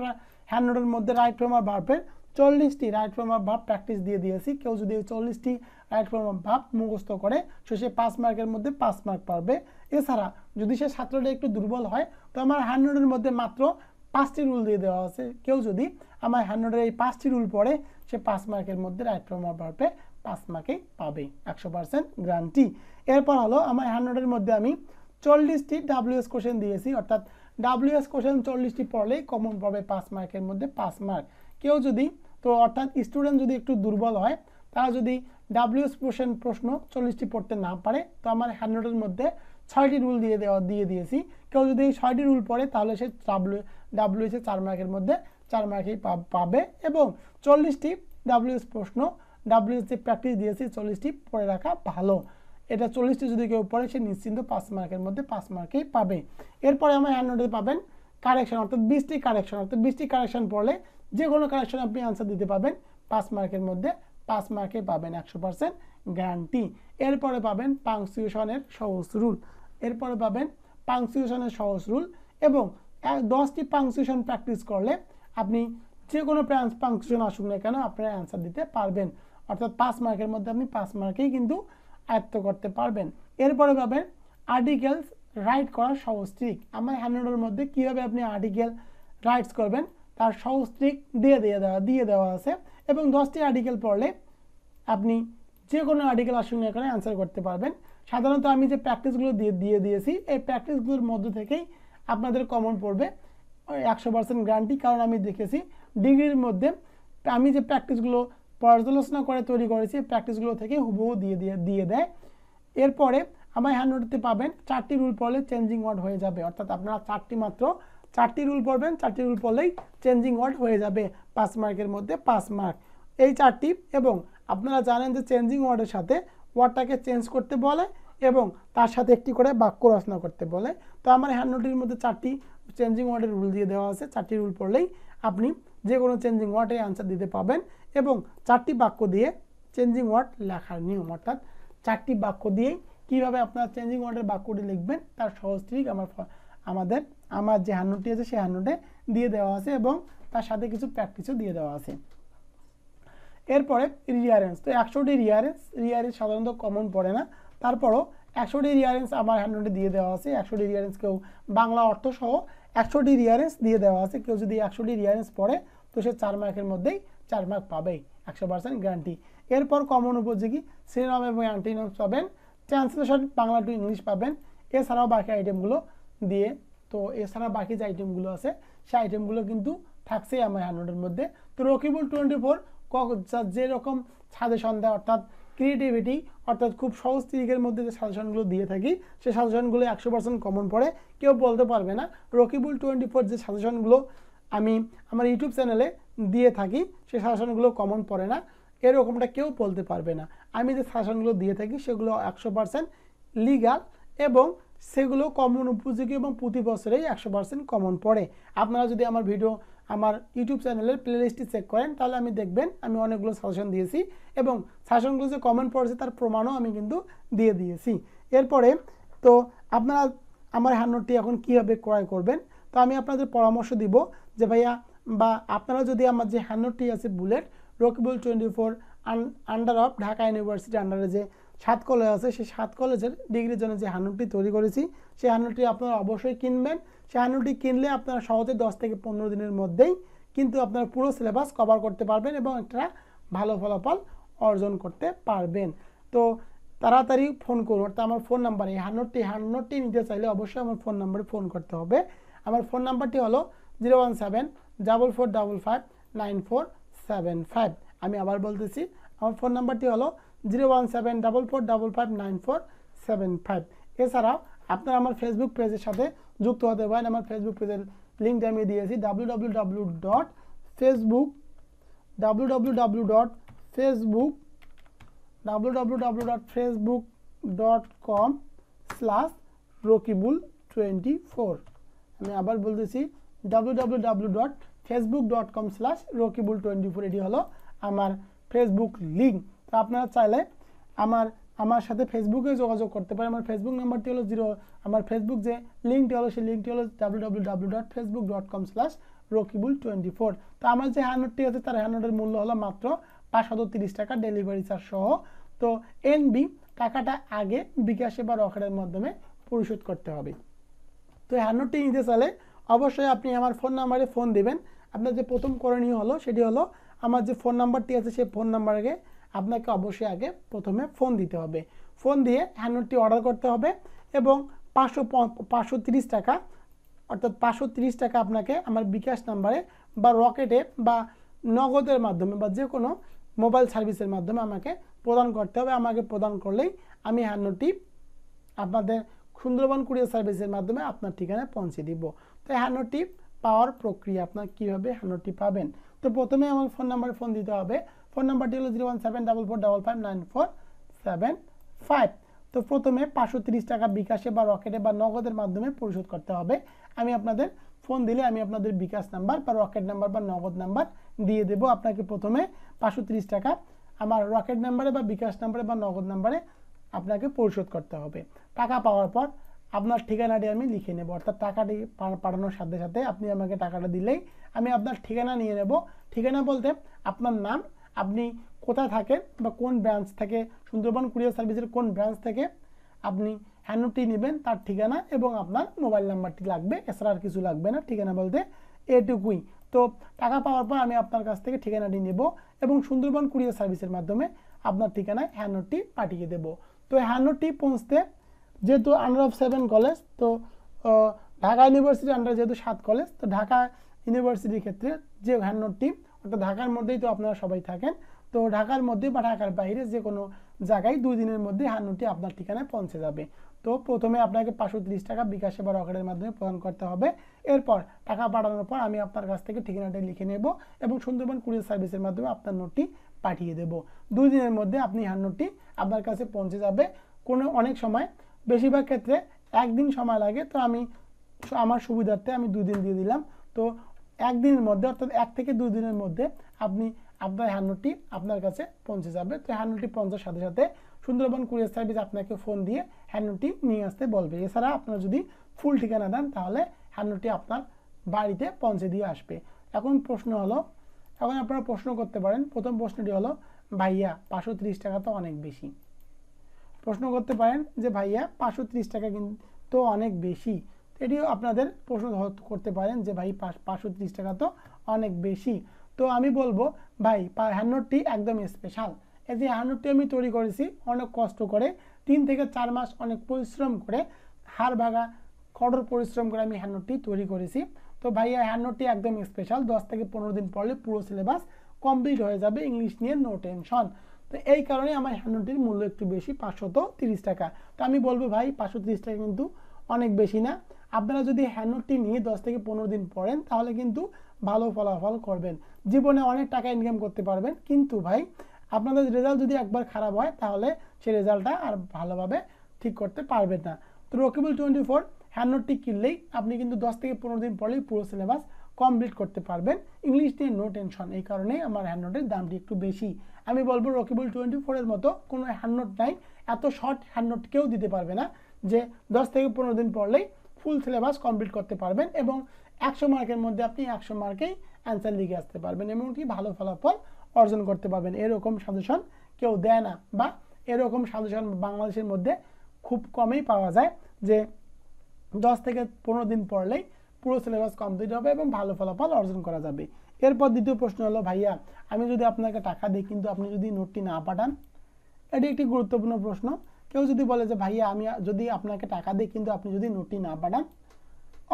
হ্যান্ডনোটের মধ্যে রাইট ফ্রম অফ ভাবের চল্লিশটি রাইট ফ্রম অফ ভাব প্র্যাকটিস দিয়ে দিয়েছি কেউ যদি চল্লিশটি রাইট ফ্রম অফ ভাব মুখস্থ করে সে সে পাঁচ মার্কের মধ্যে পাঁচ মার্ক পাবে এছাড়া যদি সে ছাত্রটা একটু দুর্বল হয় তো আমার হ্যান্ডরোডের মধ্যে মাত্র পাঁচটি রুল দিয়ে দেওয়া আছে কেউ যদি আমার হ্যান্ডরোডের এই পাঁচটি রুল পড়ে সে পাঁচ মার্কের মধ্যে রাইট ফর্মার পারবে পাঁচ মার্কেই পাবে একশো পার্সেন্ট গ্যারান্টি এরপর হলো আমার হ্যান্ডরোডের মধ্যে আমি চল্লিশটি ডাব্লিউএস কোশ্চেন দিয়েছি অর্থাৎ ডাব্লিউএস কোশ্চেন চল্লিশটি পড়লেই কমন পাবে পাঁচ মার্কের মধ্যে পাঁচ মার্ক কেউ যদি তো অর্থাৎ স্টুডেন্ট যদি একটু দুর্বল হয় তারা যদি ডাব্লিউএস কোশ্চেন প্রশ্ন চল্লিশটি পড়তে না পারে তো আমার হ্যান্ডরোডের মধ্যে ছয়টি রুল দিয়ে দেওয়া দিয়ে দিয়েছি কেউ যদি এই ছয়টি রুল পড়ে তাহলে সে ডাব্লিউ এসে চার মার্কের মধ্যে চার মার্কেই পাবে এবং চল্লিশটি ডাব্লিউএস প্রশ্ন এস যে প্র্যাকটিস দিয়েছি চল্লিশটি পড়ে রাখা ভালো এটা চল্লিশটি যদি কেউ পড়ে সে নিশ্চিন্ত পাঁচ মার্কের মধ্যে পাঁচ মার্কেই পাবে এরপরে আমার হ্যান্ড নোটে পাবেন কারেকশন অর্থাৎ বিশটি কারেকশন অর্থাৎ বিশটি কারেকশন পড়লে যে কোনো কারেকশন আপনি আনসার দিতে পাবেন পাঁচ মার্কের মধ্যে পাঁচ মার্কে পাবেন একশো পার্সেন্ট গ্যারান্টি এরপরে পাবেন পাংসিউশনের সহজ রুল এরপরে পাবেন পাংসুয়েশনের সহজ রুল এবং দশটি পাংসুয়েশন প্র্যাকটিস করলে আপনি যে কোনো পাংসিউশন আসুক না কেন আপনার অ্যান্সার দিতে পারবেন অর্থাৎ পাঁচ মার্কের মধ্যে আপনি পাঁচ মার্কেই কিন্তু আয়ত্ত করতে পারবেন এরপরে পাবেন আর্টিকেলস রাইট করার সহজ ট্রিক আমার হ্যান্ডেলের মধ্যে কীভাবে আপনি আর্টিকেল রাইটস করবেন তার সহজ ট্রিক দিয়ে দিয়ে দেওয়া দিয়ে দেওয়া আছে এবং দশটি আর্টিকেল পড়লে আপনি যে কোনো আর্টিকেল আসুন এখানে অ্যান্সার করতে পারবেন সাধারণত আমি যে প্র্যাকটিসগুলো দিয়ে দিয়ে দিয়েছি এই প্র্যাকটিসগুলোর মধ্যে থেকেই আপনাদের কমন পড়বে একশো পার্সেন্ট গ্যারান্টি কারণ আমি দেখেছি ডিগ্রির মধ্যে আমি যে প্র্যাকটিসগুলো পর্যালোচনা করে তৈরি করেছি প্র্যাকটিসগুলো থেকে হুবহু দিয়ে দিয়ে দিয়ে দেয় এরপরে আমার হ্যান্ডওয়ার্ডতে পাবেন চারটি রুল পড়লে চেঞ্জিং ওয়ার্ড হয়ে যাবে অর্থাৎ আপনারা চারটি মাত্র চারটি রুল পড়বেন চারটি রুল পড়লেই চেঞ্জিং ওয়ার্ড হয়ে যাবে পাঁচ মার্কের মধ্যে পাঁচ মার্ক এই চারটি এবং আপনারা জানেন যে চেঞ্জিং ওয়ার্ডের সাথে ওয়ার্ডটাকে চেঞ্জ করতে বলে এবং তার সাথে একটি করে বাক্য রচনা করতে বলে তো আমার হ্যান্ড মধ্যে চারটি চেঞ্জিং ওয়ার্ডের রুল দিয়ে দেওয়া আছে চারটি রুল পড়লেই আপনি যে কোনো চেঞ্জিং ওয়ার্ডে অ্যান্সার দিতে পাবেন এবং চারটি বাক্য দিয়ে চেঞ্জিং ওয়ার্ড লেখার নিয়ম অর্থাৎ চারটি বাক্য দিয়েই কীভাবে আপনার চেঞ্জিং ওয়ার্ডের বাক্যটি লিখবেন তার সহজ ট্রিক আমার আমাদের আমার যে হ্যান্ড আছে সেই হ্যান্ড দিয়ে দেওয়া আছে এবং তার সাথে কিছু প্র্যাকটিসও দিয়ে দেওয়া আছে এরপরে রিয়ারেন্স তো একশোটি রিয়ারেন্স রিয়ারেন্স সাধারণত কমন পড়ে না তারপরও একশোটি রিয়ারেন্স আমার হ্যান্ডনোটে দিয়ে দেওয়া আছে একশোটি রিয়ারেন্স কেউ বাংলা অর্থ সহ একশোটি রিয়ারেন্স দিয়ে দেওয়া আছে কেউ যদি একশোটি রিয়ারেন্স পড়ে তো সে চার মার্কের মধ্যেই চার মার্ক পাবেই একশো পার্সেন্ট গ্যারান্টি এরপর কমন উপযোগী সিনোম এবং অ্যান্টিনোম পাবেন ট্রান্সলেশন বাংলা টু ইংলিশ পাবেন এছাড়াও বাকি আইটেমগুলো দিয়ে তো এছাড়া বাকি যে আইটেমগুলো আছে সেই আইটেমগুলো কিন্তু থাকছেই আমার হ্যান্ডনোটের মধ্যে তো রকিবুল টোয়েন্টি ফোর যেরকম সাজেশন দেয় অর্থাৎ ক্রিয়েটিভিটি অর্থাৎ খুব সহজ তিরিকের মধ্যে যে সাজেশনগুলো দিয়ে থাকি সে সাজেশনগুলো একশো পার্সেন্ট কমন পড়ে কেউ বলতে পারবে না রকিবুল টোয়েন্টি ফোর যে সাজেশনগুলো আমি আমার ইউটিউব চ্যানেলে দিয়ে থাকি সে সাজেশনগুলো কমন পড়ে না এরকমটা কেউ বলতে পারবে না আমি যে সাজেশনগুলো দিয়ে থাকি সেগুলো একশো পার্সেন্ট লিগাল এবং সেগুলো কমন উপযোগী এবং প্রতি বছরেই একশো পার্সেন্ট কমন পড়ে আপনারা যদি আমার ভিডিও আমার ইউটিউব চ্যানেলের প্লেলিস্টটি চেক করেন তাহলে আমি দেখবেন আমি অনেকগুলো সাজেশন দিয়েছি এবং সাজেশনগুলো যে কমেন্ট পড়েছে তার প্রমাণও আমি কিন্তু দিয়ে দিয়েছি এরপরে তো আপনারা আমার হ্যান্ডটি এখন কীভাবে ক্রয় করবেন তো আমি আপনাদের পরামর্শ দিব যে ভাইয়া বা আপনারা যদি আমার যে হ্যান্ডটি আছে bullet Rakibul twenty four under of Dhaka university আন্ডারে যে সাত কলেজ আছে সেই সাত কলেজের ডিগ্রির জন্য যে হ্যান্ডটি তৈরি করেছি সেই হ্যান্ডটি আপনারা অবশ্যই কিনবেন চ্যানেলটি কিনলে আপনারা সহজে দশ থেকে পনেরো দিনের মধ্যেই কিন্তু আপনারা পুরো সিলেবাস কভার করতে পারবেন এবং একটা ভালো ফলাফল অর্জন করতে পারবেন তো তাড়াতাড়ি ফোন করুন অর্থাৎ আমার ফোন নাম্বার এই হান্নটি হান্নটি নিতে চাইলে অবশ্যই আমার ফোন নাম্বারে ফোন করতে হবে আমার ফোন নাম্বারটি হলো zero one seven double four double five nine four seven five আমি আবার বলতেছি আমার ফোন নাম্বারটি হলো zero one seven double four double five nine four seven five এছাড়াও আপনারা আমার ফেসবুক পেজের সাথে যুক্ত হতে পারেন আমার ফেসবুক পেজের লিঙ্কটা আমি দিয়েছি W W W dot Facebook W W W dot Facebook dot Facebook dot com Rakibul twenty four আমি আবার বলতেছি W W dot Facebook dot com slash Rakibul twenty four এটি হলো আমার ফেসবুক লিঙ্ক তো আপনারা চাইলে আমার আমার সাথে ফেসবুকে যোগাযোগ করতে পারে আমার ফেসবুক নাম্বারটি হলো জিরো আমার ফেসবুক যে লিঙ্কটি হলো সেই লিঙ্কটি হলো W W W dot Facebook dot com slash Rakibul twenty four তো আমার যে হ্যান্ডোডটি আছে তার হ্যান্ডোডের মূল্য হলো মাত্র পাঁচশো তিরিশ টাকা ডেলিভারি চার্জ সহ তো এনবি টাকাটা আগে বিকাশে বা রকেটের মাধ্যমে পরিশোধ করতে হবে তো হ্যান্ডোডটি নিতে চাইলে অবশ্যই আপনি আমার ফোন নাম্বারে ফোন দেবেন আপনার যে প্রথম করণীয় হলো সেটি হলো আমার যে ফোন নাম্বারটি আছে সেই ফোন নাম্বারকে আপনাকে অবশ্যই আগে প্রথমে ফোন দিতে হবে ফোন দিয়ে হ্যান্ডনোটটি অর্ডার করতে হবে এবং পাঁচশো পাঁচশো তিরিশ টাকা অর্থাৎ পাঁচশো তিরিশ টাকা আপনাকে আমার বিকাশ নাম্বারে বা রকেটে বা নগদের মাধ্যমে বা যে কোনো মোবাইল সার্ভিসের মাধ্যমে আমাকে প্রদান করতে হবে আমাকে প্রদান করলেই আমি হ্যান্ডনোটটি আপনাদের সুন্দরবন কুরিয়ার সার্ভিসের মাধ্যমে আপনার ঠিকানায় পৌঁছে দিব তো হ্যান্ডনোটটি পাওয়ার প্রক্রিয়া আপনার কীভাবে হ্যান্ডনোটটি পাবেন তো প্রথমে আমার ফোন নাম্বারে ফোন দিতে হবে ফোন নাম্বারটি হলো zero one seven double four double five nine four seven five তো প্রথমে পাঁচশো তিরিশ টাকা বিকাশে বা রকেটে বা নগদের মাধ্যমে পরিশোধ করতে হবে আমি আপনাদের ফোন দিলে আমি আপনাদের বিকাশ নাম্বার বা রকেট নাম্বার বা নগদ নাম্বার দিয়ে দেবো আপনাকে প্রথমে পাঁচশো তিরিশ টাকা আমার রকেট নাম্বারে বা বিকাশ নাম্বারে বা নগদ নাম্বারে আপনাকে পরিশোধ করতে হবে টাকা পাওয়ার পর আপনার ঠিকানাটি আমি লিখে নেব অর্থাৎ টাকাটি পাঠানোর সাথে সাথে আপনি আমাকে টাকাটা দিলেই আমি আপনার ঠিকানা নিয়ে নেব ঠিকানা বলতে আপনার নাম আপনি কোথায় থাকেন বা কোন ব্রাঞ্চ থেকে সুন্দরবন কুরিয়ার সার্ভিসের কোন ব্রাঞ্চ থেকে আপনি হ্যান্ডটি নেবেন তার ঠিকানা এবং আপনার মোবাইল নাম্বারটি লাগবে এছাড়া আর কিছু লাগবে না ঠিকানা বলতে এটুকুই তো টাকা পাওয়ার পর আমি আপনার কাছ থেকে ঠিকানাটি নেব এবং সুন্দরবন কুরিয়ার সার্ভিসের মাধ্যমে আপনার ঠিকানায় হ্যান্ডটি পাঠিয়ে দেব তো হ্যান্ডটি পৌঁছতে যেহেতু আন্ডার অফ সেভেন কলেজ তো ঢাকা ইউনিভার্সিটি আন্ডার যেহেতু সাত কলেজ তো ঢাকা ইউনিভার্সিটির ক্ষেত্রে যে হ্যান্ডনোটটি অর্থাৎ ঢাকার মধ্যেই তো আপনারা সবাই থাকেন তো ঢাকার মধ্যে বা ঢাকার বাইরে যে কোনো জায়গায় দুই দিনের মধ্যে হানুটি আপনার ঠিকানায় পৌঁছে যাবে তো প্রথমে আপনাকে পাঁচশো তিরিশ টাকা বিকাশে বা রকেটের মাধ্যমে প্রদান করতে হবে এরপর টাকা পাঠানোর পর আমি আপনার কাছ থেকে ঠিকানাটা লিখে নেব এবং সুন্দরবন কুরিয়ার সার্ভিসের মাধ্যমে আপনার নোটটি পাঠিয়ে দেব দুই দিনের মধ্যে আপনি হান্নুটি আপনার কাছে পৌঁছে যাবে কোনো অনেক সময় বেশিরভাগ ক্ষেত্রে একদিন সময় লাগে তো আমি আমার সুবিধার্থে আমি দুদিন দিয়ে দিলাম তো একদিনের মধ্যে অর্থাৎ এক থেকে দুই দিনের মধ্যে আপনি আপনার হ্যান্ডনোটটি আপনার কাছে পৌঁছে যাবে তো হ্যান্ডনোটটি পৌঁছার সাথে সাথে সুন্দরবন কুরিয়ার সার্ভিস আপনাকে ফোন দিয়ে হ্যান্ডনোটটি নিয়ে আসতে বলবে এছাড়া আপনারা যদি ফুল ঠিকানা দেন তাহলে হ্যান্ডনোটটি আপনার বাড়িতে পৌঁছে দিয়ে আসবে এখন প্রশ্ন হলো এখন আপনারা প্রশ্ন করতে পারেন প্রথম প্রশ্নটি হলো ভাইয়া পাঁচশো টাকা তো অনেক বেশি প্রশ্ন করতে পারেন যে ভাইয়া পাঁচশো টাকা কিন্তু অনেক বেশি এটিও আপনাদের প্রশ্ন করতে পারেন যে ভাই পাঁচশো তিরিশ টাকা তো অনেক বেশি তো আমি বলবো ভাই হ্যান্ডনোটটি একদম স্পেশাল এই যে হ্যান্ডনোটটি আমি তৈরি করেছি অনেক কষ্ট করে তিন থেকে চার মাস অনেক পরিশ্রম করে হাড় ভাগা কঠোর পরিশ্রম করে আমি হ্যান্ডনোটটি তৈরি করেছি তো এই হ্যান্ডনোটটি একদম স্পেশাল দশ থেকে পনেরো দিন পড়লে পুরো সিলেবাস কমপ্লিট হয়ে যাবে ইংলিশ নিয়ে নো টেনশন তো এই কারণে আমার হ্যান্ডনোটটির মূল্য একটু বেশি তো তিরিশ টাকা তো আমি বলবো ভাই পাঁচশো তিরিশ টাকা কিন্তু অনেক বেশি না আপনারা যদি হ্যান্ডনোটটি নিয়ে দশ থেকে পনেরো দিন পড়েন তাহলে কিন্তু ভালো ফলাফল করবেন জীবনে অনেক টাকা ইনকাম করতে পারবেন কিন্তু ভাই আপনাদের রেজাল্ট যদি একবার খারাপ হয় তাহলে সেই রেজাল্টটা আর ভালোভাবে ঠিক করতে পারবেন না তো রকিবুল টোয়েন্টি ফোর হ্যান্ডনোটটি কিনলেই আপনি কিন্তু দশ থেকে পনেরো দিন পরেই পুরো সিলেবাস কমপ্লিট করতে পারবেন ইংলিশ নিয়ে নো টেনশন এই কারণেই আমার হ্যান্ডনোটের দামটি একটু বেশি আমি বলবো রকিবুল টোয়েন্টি ফোরের মতো কোনো হ্যান্ডনোট নাই এত শর্ট হ্যান্ডনোট কেউ দিতে পারবে না যে দশ থেকে পনেরো দিন পড়লেই ফুল সিলেবাস কমপ্লিট করতে পারবেন এবং একশো মার্কের মধ্যে আপনি একশো মার্কেই অ্যান্সার লিখে আসতে পারবেন এবং কি ভালো ফলাফল অর্জন করতে পারবেন এরকম সাজেশন কেউ দেয় না বা এরকম সাজেশন বাংলাদেশের মধ্যে খুব কমেই পাওয়া যায় যে দশ থেকে পনেরো দিন পড়লেই পুরো সিলেবাস কমপ্লিট হবে এবং ভালো ফলাফল অর্জন করা যাবে এরপর দ্বিতীয় প্রশ্ন হলো ভাইয়া আমি যদি আপনাকে টাকা দিই কিন্তু আপনি যদি নোটটি না পাঠান এটি একটি গুরুত্বপূর্ণ প্রশ্ন কেউ যদি বলে যে ভাইয়া আমি যদি আপনাকে টাকা দিই কিন্তু আপনি যদি নোটই না পাঠান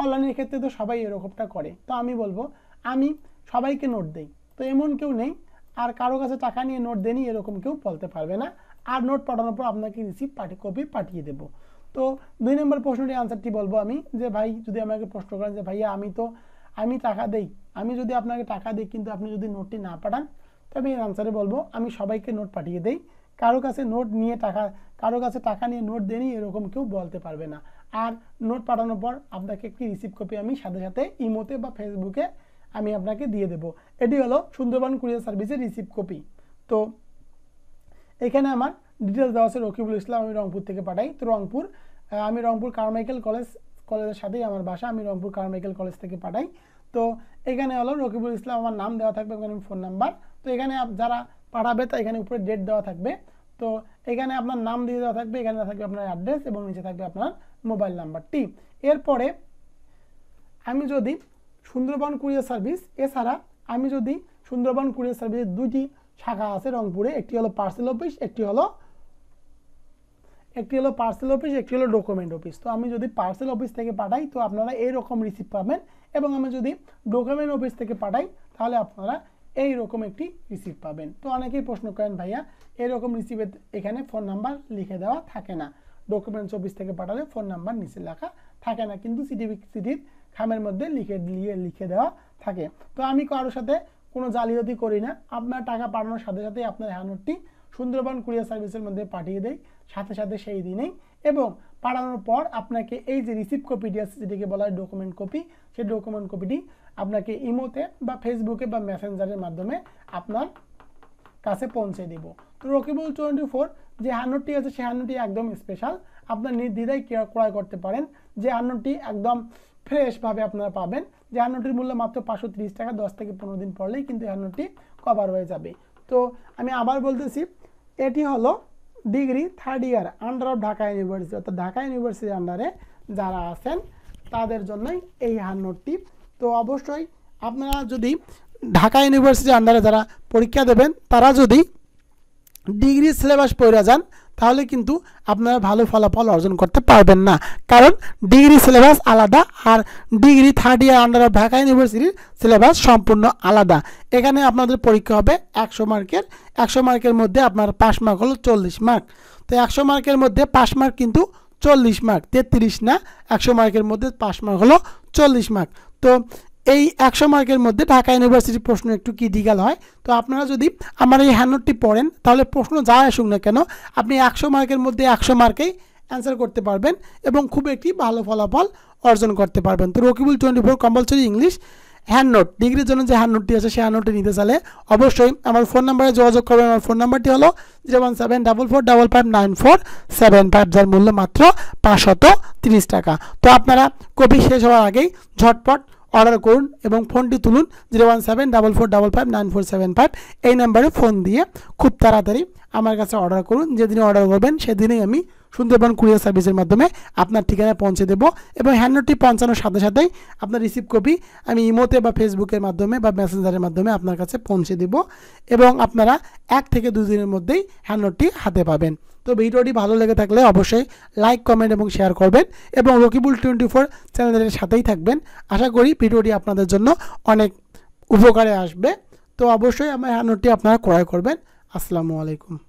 অনলাইনের ক্ষেত্রে তো সবাই এরকমটা করে তো আমি বলবো আমি সবাইকে নোট দেই তো এমন কেউ নেই আর কারো কাছে টাকা নিয়ে নোট দেনি এরকম কেউ বলতে পারবে না আর নোট পাঠানোর পর আপনাকে রিসিভ পাঠি কপি পাঠিয়ে দেবো তো দুই নম্বর প্রশ্নটি আনসারটি বলবো আমি যে ভাই যদি আমাকে প্রশ্ন করেন যে ভাইয়া আমি তো আমি টাকা দেই আমি যদি আপনাকে টাকা দিই কিন্তু আপনি যদি নোটটি না পাঠান তবে এর আনসারে বলবো আমি সবাইকে নোট পাঠিয়ে দেই কারো কাছে নোট নিয়ে টাকা কারো কাছে টাকা নিয়ে নোট দেনি এরকম কেউ বলতে পারবে না আর নোট পাঠানোর পর আপনাকে একটি রিসিভ কপি আমি সাথে সাথে ইমোতে বা ফেসবুকে আমি আপনাকে দিয়ে দেব এটি হলো সুন্দরবন কুরিয়ার সার্ভিসের রিসিভ কপি তো এখানে আমার ডিটেলস দেওয়া আছে রকিবুল ইসলাম আমি রংপুর থেকে পাঠাই তো রংপুর আমি রংপুর কারমাইকেল কলেজ কলেজের সাথেই আমার বাসা আমি রংপুর কারমাইকেল কলেজ থেকে পাঠাই তো এখানে হলো রকিবুল ইসলাম আমার নাম দেওয়া থাকবে ওখানে ফোন নাম্বার তো এখানে যারা পাঠাবে তা এখানে উপরে ডেট দেওয়া থাকবে তো এখানে আপনার নাম দিয়ে দেওয়া থাকবে এখানে থাকবে আপনার অ্যাড্রেস এবং নিচে থাকবে আপনার মোবাইল নাম্বারটি এরপরে আমি যদি সুন্দরবন কুরিয়ার সার্ভিস এছাড়া আমি যদি সুন্দরবন কুরিয়ার সার্ভিসের দুইটি শাখা আছে রংপুরে একটি হলো পার্সেল অফিস একটি হলো একটি হলো পার্সেল অফিস একটি হলো ডকুমেন্ট অফিস তো আমি যদি পার্সেল অফিস থেকে পাঠাই তো আপনারা এরকম রিসিভ রিসিপ্ট পাবেন এবং আমি যদি ডকুমেন্ট অফিস থেকে পাঠাই তাহলে আপনারা এই রকম একটি রিসিভ পাবেন তো অনেকেই প্রশ্ন করেন ভাইয়া এরকম রিসিভের এখানে ফোন নাম্বার লিখে দেওয়া থাকে না ডকুমেন্টস অফিস থেকে পাঠালে ফোন নাম্বার নিচে লেখা থাকে না কিন্তু সিটিভি সিটির খামের মধ্যে লিখে দিয়ে লিখে দেওয়া থাকে তো আমি কারোর সাথে কোনো জালিয়াতি করি না আপনার টাকা পাঠানোর সাথে সাথে আপনার হ্যানোটটি সুন্দরবন কুরিয়ার সার্ভিসের মধ্যে পাঠিয়ে দেয় সাথে সাথে সেই দিনেই এবং পাঠানোর পর আপনাকে এই যে রিসিভ কপিটি আছে যেটিকে বলা হয় ডকুমেন্ট কপি সেই ডকুমেন্ট কপিটি আপনাকে ইমোতে বা ফেসবুকে বা মেসেঞ্জারের মাধ্যমে আপনার কাছে পৌঁছে দিব তো রকিবুল টোয়েন্টি ফোর যে হান্নটি আছে সেই হান্নটি একদম স্পেশাল আপনার নির্দ্বিধায় ক্রয় করতে পারেন যে হান্নটি একদম ফ্রেশভাবে আপনারা পাবেন যে হান্নটির মূল্য মাত্র পাঁচশো তিরিশ টাকা দশ থেকে পনেরো দিন পরলেই কিন্তু এই হান্নটি কভার হয়ে যাবে তো আমি আবার বলতেছি এটি হলো degree third year under of Dhaka university অর্থাৎ ঢাকা ইউনিভার্সিটির আন্ডারে যারা আছেন তাদের জন্যই এই হান্নটি তো অবশ্যই আপনারা যদি ঢাকা ইউনিভার্সিটির আন্ডারে যারা পরীক্ষা দেবেন তারা যদি ডিগ্রি সিলেবাস পড়ে যান তাহলে কিন্তু আপনারা ভালো ফলাফল অর্জন করতে পারবেন না কারণ ডিগ্রি সিলেবাস আলাদা আর degree third year under of Dhaka ইউনিভার্সিটির সিলেবাস সম্পূর্ণ আলাদা এখানে আপনাদের পরীক্ষা হবে একশো মার্কের একশো মার্কের মধ্যে আপনার পাস মার্ক হলো চল্লিশ মার্ক তো একশো মার্কের মধ্যে পাস মার্ক কিন্তু চল্লিশ মার্ক তেত্রিশ না একশো মার্কের মধ্যে পাস মার্ক হলো চল্লিশ মার্ক তো এই একশো মার্কের মধ্যে ঢাকা ইউনিভার্সিটির প্রশ্ন একটু ক্রিটিক্যাল হয় তো আপনারা যদি আমার এই হ্যান্ডটি পড়েন তাহলে প্রশ্ন যা আসুক না কেন আপনি একশো মার্কের মধ্যে একশো মার্কেই অ্যান্সার করতে পারবেন এবং খুব একটি ভালো ফলাফল অর্জন করতে পারবেন তো Rakibul twenty four compulsory English hand note ডিগ্রির জন্য যে হ্যান্ড নোটটি আছে সেই হ্যান্ড নোটটি নিতে চাইলে অবশ্যই আমার ফোন নাম্বারে যোগাযোগ করবেন আমার ফোন নাম্বারটি হলো zero one seven double four double five nine four seven five যার মূল্য মাত্র পাঁচশত তিরিশ টাকা তো আপনারা কবি শেষ হওয়ার আগেই ঝটপট অর্ডার করুন এবং ফোনটি তুলুন zero one seven double four double five nine four seven five এই নাম্বারে ফোন দিয়ে খুব তাড়াতাড়ি আমার কাছে অর্ডার করুন যেদিনই অর্ডার করবেন সেদিনেই আমি সুন্দরবন কুরিয়ার সার্ভিসের মাধ্যমে আপনার ঠিকানায় পৌঁছে দেবো এবং হ্যান্ডনোটটি পৌঁছানোর সাথে সাথেই আপনার রিসিভ কপি আমি ইমোতে বা ফেসবুকের মাধ্যমে বা মেসেঞ্জারের মাধ্যমে আপনার কাছে পৌঁছে দেব এবং আপনারা এক থেকে দুদিনের মধ্যেই হ্যান্ডনোটটি হাতে পাবেন তো ভিডিওটি ভালো লেগে থাকলে অবশ্যই লাইক কমেন্ট এবং শেয়ার করবেন এবং রকিবুল টোয়েন্টি ফোর চ্যানেলের সাথেই থাকবেন আশা করি ভিডিওটি আপনাদের জন্য অনেক উপকারে আসবে তো অবশ্যই আমার হ্যানোটটি আপনারা ক্রয় করবেন আসসালামু আলাইকুম